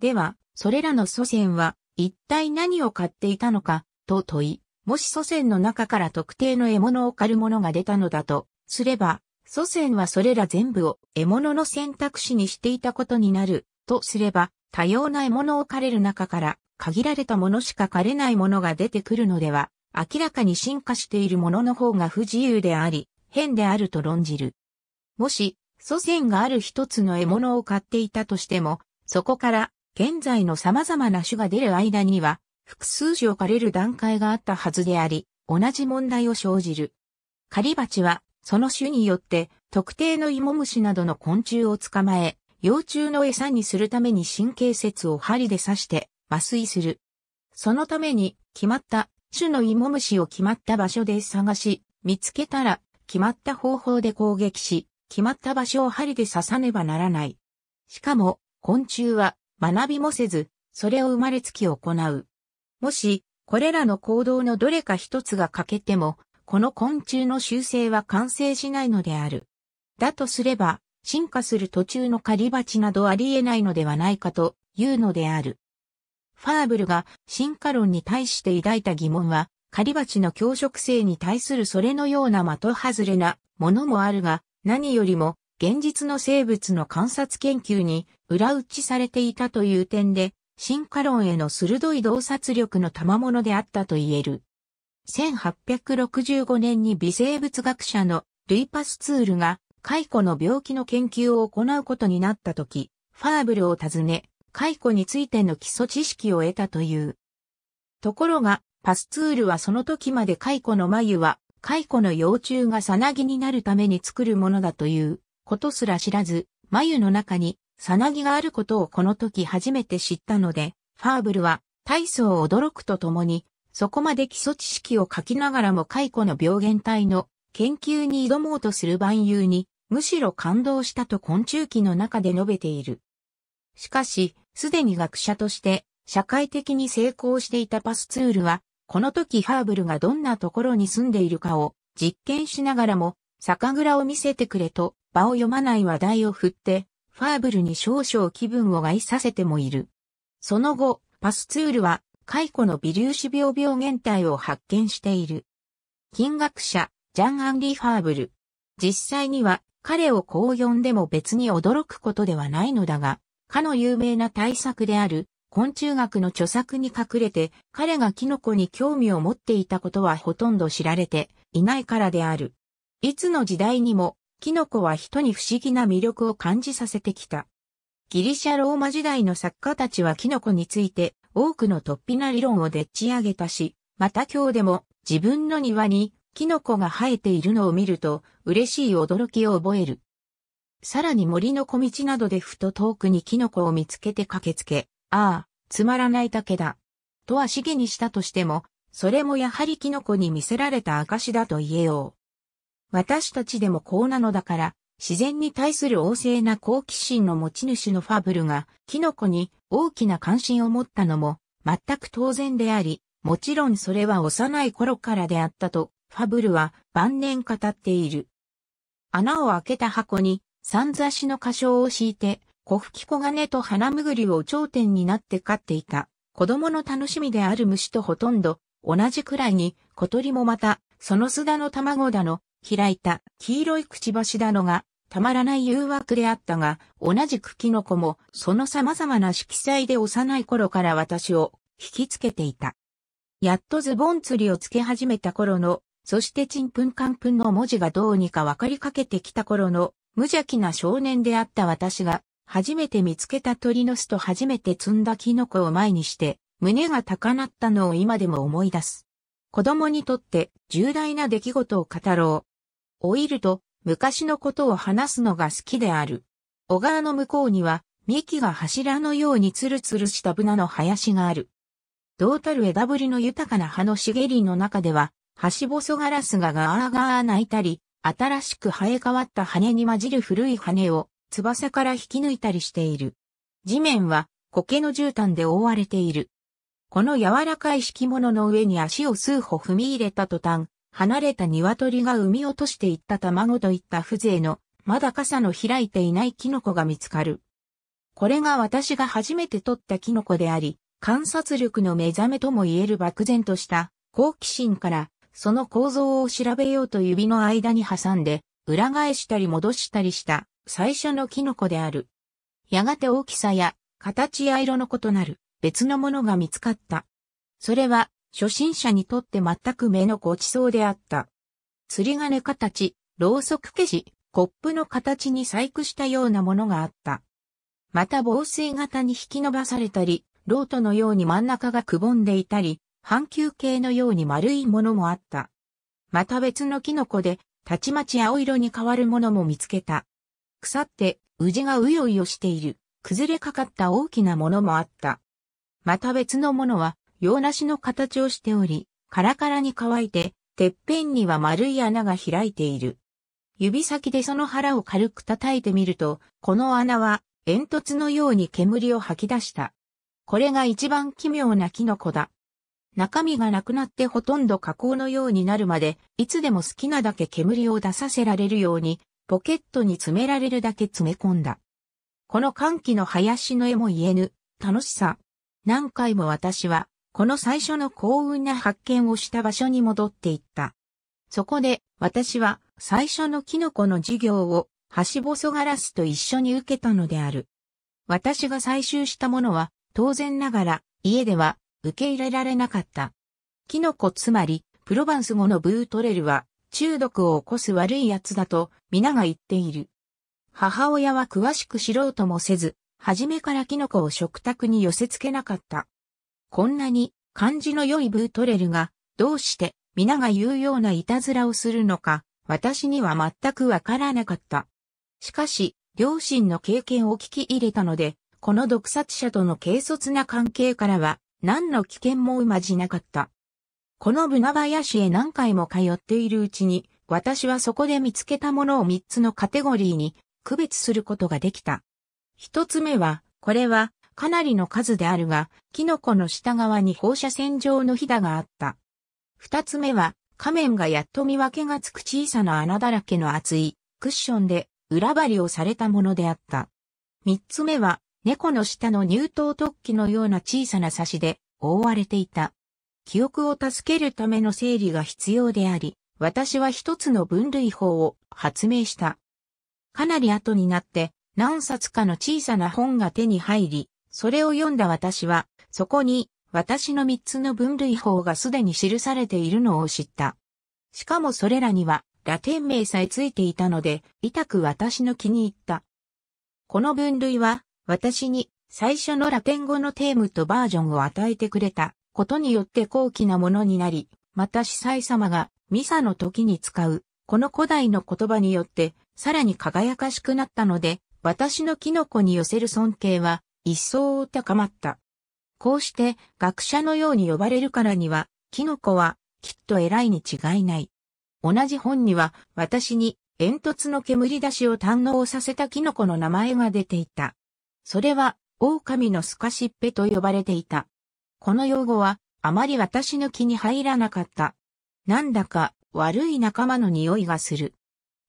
では、それらの祖先は一体何を狩っていたのか、と問い、もし祖先の中から特定の獲物を狩るものが出たのだと、すれば、祖先はそれら全部を獲物の選択肢にしていたことになる、とすれば、多様な獲物を狩れる中から、限られたものしか狩れないものが出てくるのでは、明らかに進化しているものの方が不自由であり、変であると論じる。もし、祖先がある一つの獲物を飼っていたとしても、そこから現在の様々な種が出る間には、複数種を狩れる段階があったはずであり、同じ問題を生じる。狩り鉢はその種によって特定の芋虫などの昆虫を捕まえ、幼虫の餌にするために神経節を針で刺して麻酔する。そのために決まった種の芋虫を決まった場所で探し、見つけたら決まった方法で攻撃し、決まった場所を針で刺さねばならない。しかも昆虫は学びもせず、それを生まれつき行う。もし、これらの行動のどれか一つが欠けても、この昆虫の習性は完成しないのである。だとすれば、進化する途中の狩り鉢などありえないのではないかというのである。ファーブルが進化論に対して抱いた疑問は、狩り鉢の強食性に対するそれのような的外れなものもあるが、何よりも現実の生物の観察研究に裏打ちされていたという点で、進化論への鋭い洞察力の賜物であったと言える。1865年に微生物学者のルイパスツールが蚕の病気の研究を行うことになった時、ファーブルを訪ね、蚕についての基礎知識を得たという。ところが、パスツールはその時まで蚕の眉は、蚕の幼虫がさなぎになるために作るものだということすら知らず、眉の中にさなぎがあることをこの時初めて知ったので、ファーブルは大層驚くとともに、そこまで基礎知識を書きながらも解雇の病原体の研究に挑もうとする万有に、むしろ感動したと昆虫記の中で述べている。しかし、すでに学者として社会的に成功していたパスツールは、この時ハーブルがどんなところに住んでいるかを実験しながらも、酒蔵を見せてくれと場を読まない話題を振って、ファーブルに少々気分を害させてもいる。その後、パスツールは解雇の微粒子病病原体を発見している。金学者、ジャン・アンリー・ファーブル。実際には彼をこう呼んでも別に驚くことではないのだが、かの有名な大作である昆虫学の著作に隠れて彼がキノコに興味を持っていたことはほとんど知られていないからである。いつの時代にもキノコは人に不思議な魅力を感じさせてきた。ギリシャローマ時代の作家たちはキノコについて多くの突飛な理論をでっち上げたし、また今日でも自分の庭にキノコが生えているのを見ると嬉しい驚きを覚える。さらに森の小道などでふと遠くにキノコを見つけて駆けつけ、ああ、つまらない竹だ。とはげにしたとしても、それもやはりキノコに見せられた証だと言えよう。私たちでもこうなのだから、自然に対する旺盛な好奇心の持ち主のファブルが、キノコに大きな関心を持ったのも全く当然であり、もちろんそれは幼い頃からであったと、ファブルは晩年語っている。穴を開けた箱に、三座しの歌唱を敷いて、小吹小金と花むぐりを頂点になって飼っていた、子供の楽しみである虫とほとんど、同じくらいに、小鳥もまた、その巣だの卵だの、開いた黄色いくちばしだのが、たまらない誘惑であったが、同じくキノコもその様々な色彩で幼い頃から私を引きつけていた。やっとズボン釣りをつけ始めた頃の、そしてチンプンカンプンの文字がどうにか分かりかけてきた頃の、無邪気な少年であった私が、初めて見つけた鳥の巣と初めて摘んだキノコを前にして、胸が高鳴ったのを今でも思い出す。子供にとって重大な出来事を語ろう。老いると昔のことを話すのが好きである。小川の向こうには、幹が柱のようにツルツルしたブナの林がある。胴たる枝ぶりの豊かな葉の茂りの中では、端細ガラスがガーガー鳴いたり、新しく生え変わった羽に混じる古い羽を翼から引き抜いたりしている。地面は苔の絨毯で覆われている。この柔らかい敷物の上に足を数歩踏み入れた途端、離れた鶏が産み落としていった卵といった風情の、まだ傘の開いていないキノコが見つかる。これが私が初めて取ったキノコであり、観察力の目覚めとも言える漠然とした好奇心から、その構造を調べようと指の間に挟んで、裏返したり戻したりした最初のキノコである。やがて大きさや形や色の異なる別のものが見つかった。それは初心者にとって全く目のごちそうであった。釣り金形、ろうそく消し、コップの形に細工したようなものがあった。また防水型に引き伸ばされたり、ロートのように真ん中がくぼんでいたり、半球形のように丸いものもあった。また別のキノコで、たちまち青色に変わるものも見つけた。腐って、うじがうようよしている、崩れかかった大きなものもあった。また別のものは、洋梨の形をしており、カラカラに乾いて、てっぺんには丸い穴が開いている。指先でその腹を軽く叩いてみると、この穴は煙突のように煙を吐き出した。これが一番奇妙なキノコだ。中身がなくなってほとんど加工のようになるまで、いつでも好きなだけ煙を出させられるように、ポケットに詰められるだけ詰め込んだ。この歓喜の林の絵も言えぬ、楽しさ。何回も私は、この最初の幸運な発見をした場所に戻っていった。そこで、私は最初のキノコの授業を、ハシボソガラスと一緒に受けたのである。私が採集したものは、当然ながら、家では、受け入れられなかった。キノコつまり、プロバンス語のブートレルは、中毒を起こす悪い奴だと、皆が言っている。母親は詳しく知ろうともせず、初めからキノコを食卓に寄せ付けなかった。こんなに感じの良いブートレルが、どうして皆が言うようないたずらをするのか、私には全くわからなかった。しかし、両親の経験を聞き入れたので、この毒殺者との軽率な関係からは、何の危険も生まじなかった。このブナ林へ何回も通っているうちに、私はそこで見つけたものを3つのカテゴリーに区別することができた。一つ目は、これはかなりの数であるが、キノコの下側に放射線状のひだがあった。二つ目は、仮面がやっと見分けがつく小さな穴だらけの厚いクッションで裏張りをされたものであった。三つ目は、猫の下の乳頭突起のような小さな差しで覆われていた。記憶を助けるための整理が必要であり、私は一つの分類法を発明した。かなり後になって何冊かの小さな本が手に入り、それを読んだ私は、そこに、私の三つの分類法がすでに記されているのを知った。しかもそれらには、ラテン名さえついていたので、痛く私の気に入った。この分類は、私に最初のラテン語のテームとバージョンを与えてくれたことによって高貴なものになり、また司祭様がミサの時に使う、この古代の言葉によって、さらに輝かしくなったので、私のキノコに寄せる尊敬は、一層高まった。こうして学者のように呼ばれるからには、キノコはきっと偉いに違いない。同じ本には私に煙突の煙出しを堪能させたキノコの名前が出ていた。それは狼のスカシッペと呼ばれていた。この用語はあまり私の気に入らなかった。なんだか悪い仲間の匂いがする。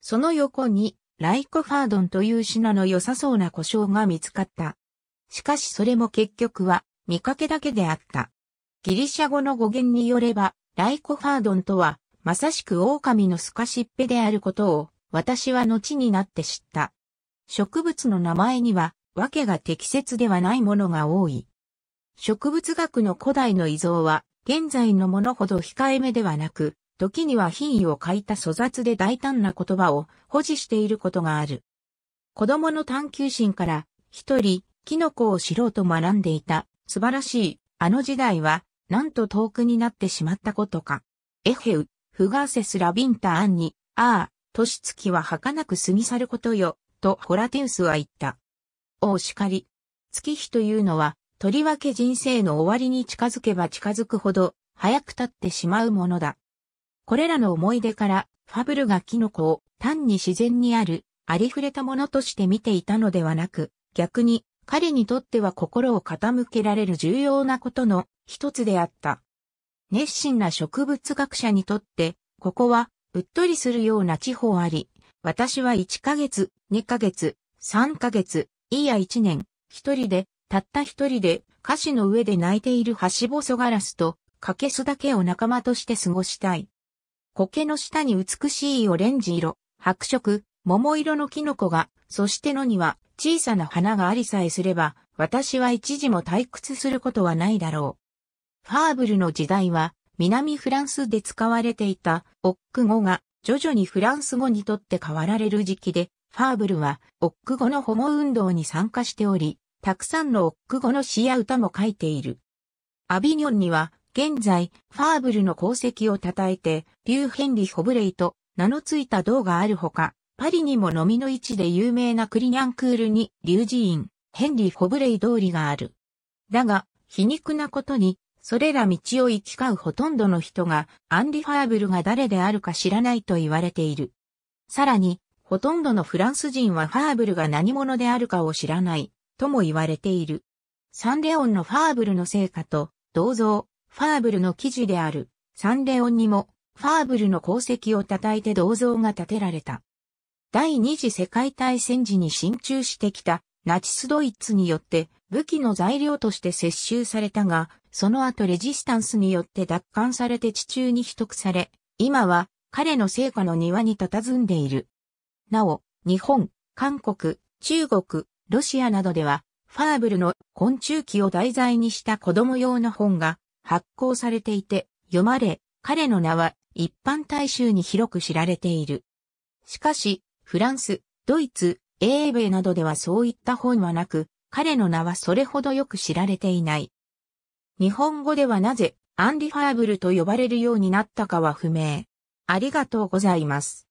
その横にライコファードンという品の良さそうな故障が見つかった。しかしそれも結局は見かけだけであった。ギリシャ語の語源によれば、ライコファードンとは、まさしく狼のスカシッペであることを、私は後になって知った。植物の名前には、訳が適切ではないものが多い。植物学の古代の遺像は、現在のものほど控えめではなく、時には品位を欠いた粗雑で大胆な言葉を保持していることがある。子供の探求心から、一人、キノコを知ろうと学んでいた。素晴らしい。あの時代は、なんと遠くになってしまったことか。エヘウ、フガーセスラビンタアンに、ああ、年月は儚く過ぎ去ることよ、とホラテウスは言った。お叱り。月日というのは、とりわけ人生の終わりに近づけば近づくほど、早く経ってしまうものだ。これらの思い出から、ファブルがキノコを単に自然にある、ありふれたものとして見ていたのではなく、逆に彼にとっては心を傾けられる重要なことの一つであった。熱心な植物学者にとって、ここはうっとりするような地方あり、私は1ヶ月、2ヶ月、3ヶ月、いや1年、一人で、たった一人で、歌詞の上で泣いているハシボソガラスと、かけすだけを仲間として過ごしたい。苔の下に美しいオレンジ色、白色、桃色のキノコが、そして野には小さな花がありさえすれば、私は一時も退屈することはないだろう。ファーブルの時代は、南フランスで使われていたオック語が徐々にフランス語にとって変わられる時期で、ファーブルはオック語の保護運動に参加しており、たくさんのオック語の詩や歌も書いている。アビニョンには、現在、ファーブルの功績を称えて、リュー・ヘンリ・ホブレイと名の付いた銅があるほか、パリにも飲みの位置で有名なクリニャンクールに、リュージーン、ヘンリー・フォブレイ通りがある。だが、皮肉なことに、それら道を行き交うほとんどの人が、アンリ・ファーブルが誰であるか知らないと言われている。さらに、ほとんどのフランス人はファーブルが何者であるかを知らない、とも言われている。サンレオンのファーブルの成果と、銅像、ファーブルの記事である、サンレオンにも、ファーブルの功績を叩いて銅像が建てられた。第二次世界大戦時に進駐してきたナチスドイツによって武器の材料として接収されたが、その後レジスタンスによって奪還されて地中に秘匿され、今は彼の成果の庭に佇んでいる。なお、日本、韓国、中国、ロシアなどでは、ファーブルの昆虫記を題材にした子供用の本が発行されていて、読まれ、彼の名は一般大衆に広く知られている。しかし、フランス、ドイツ、英米などではそういった本はなく、彼の名はそれほどよく知られていない。日本語ではなぜ、アンディファーブルと呼ばれるようになったかは不明。ありがとうございます。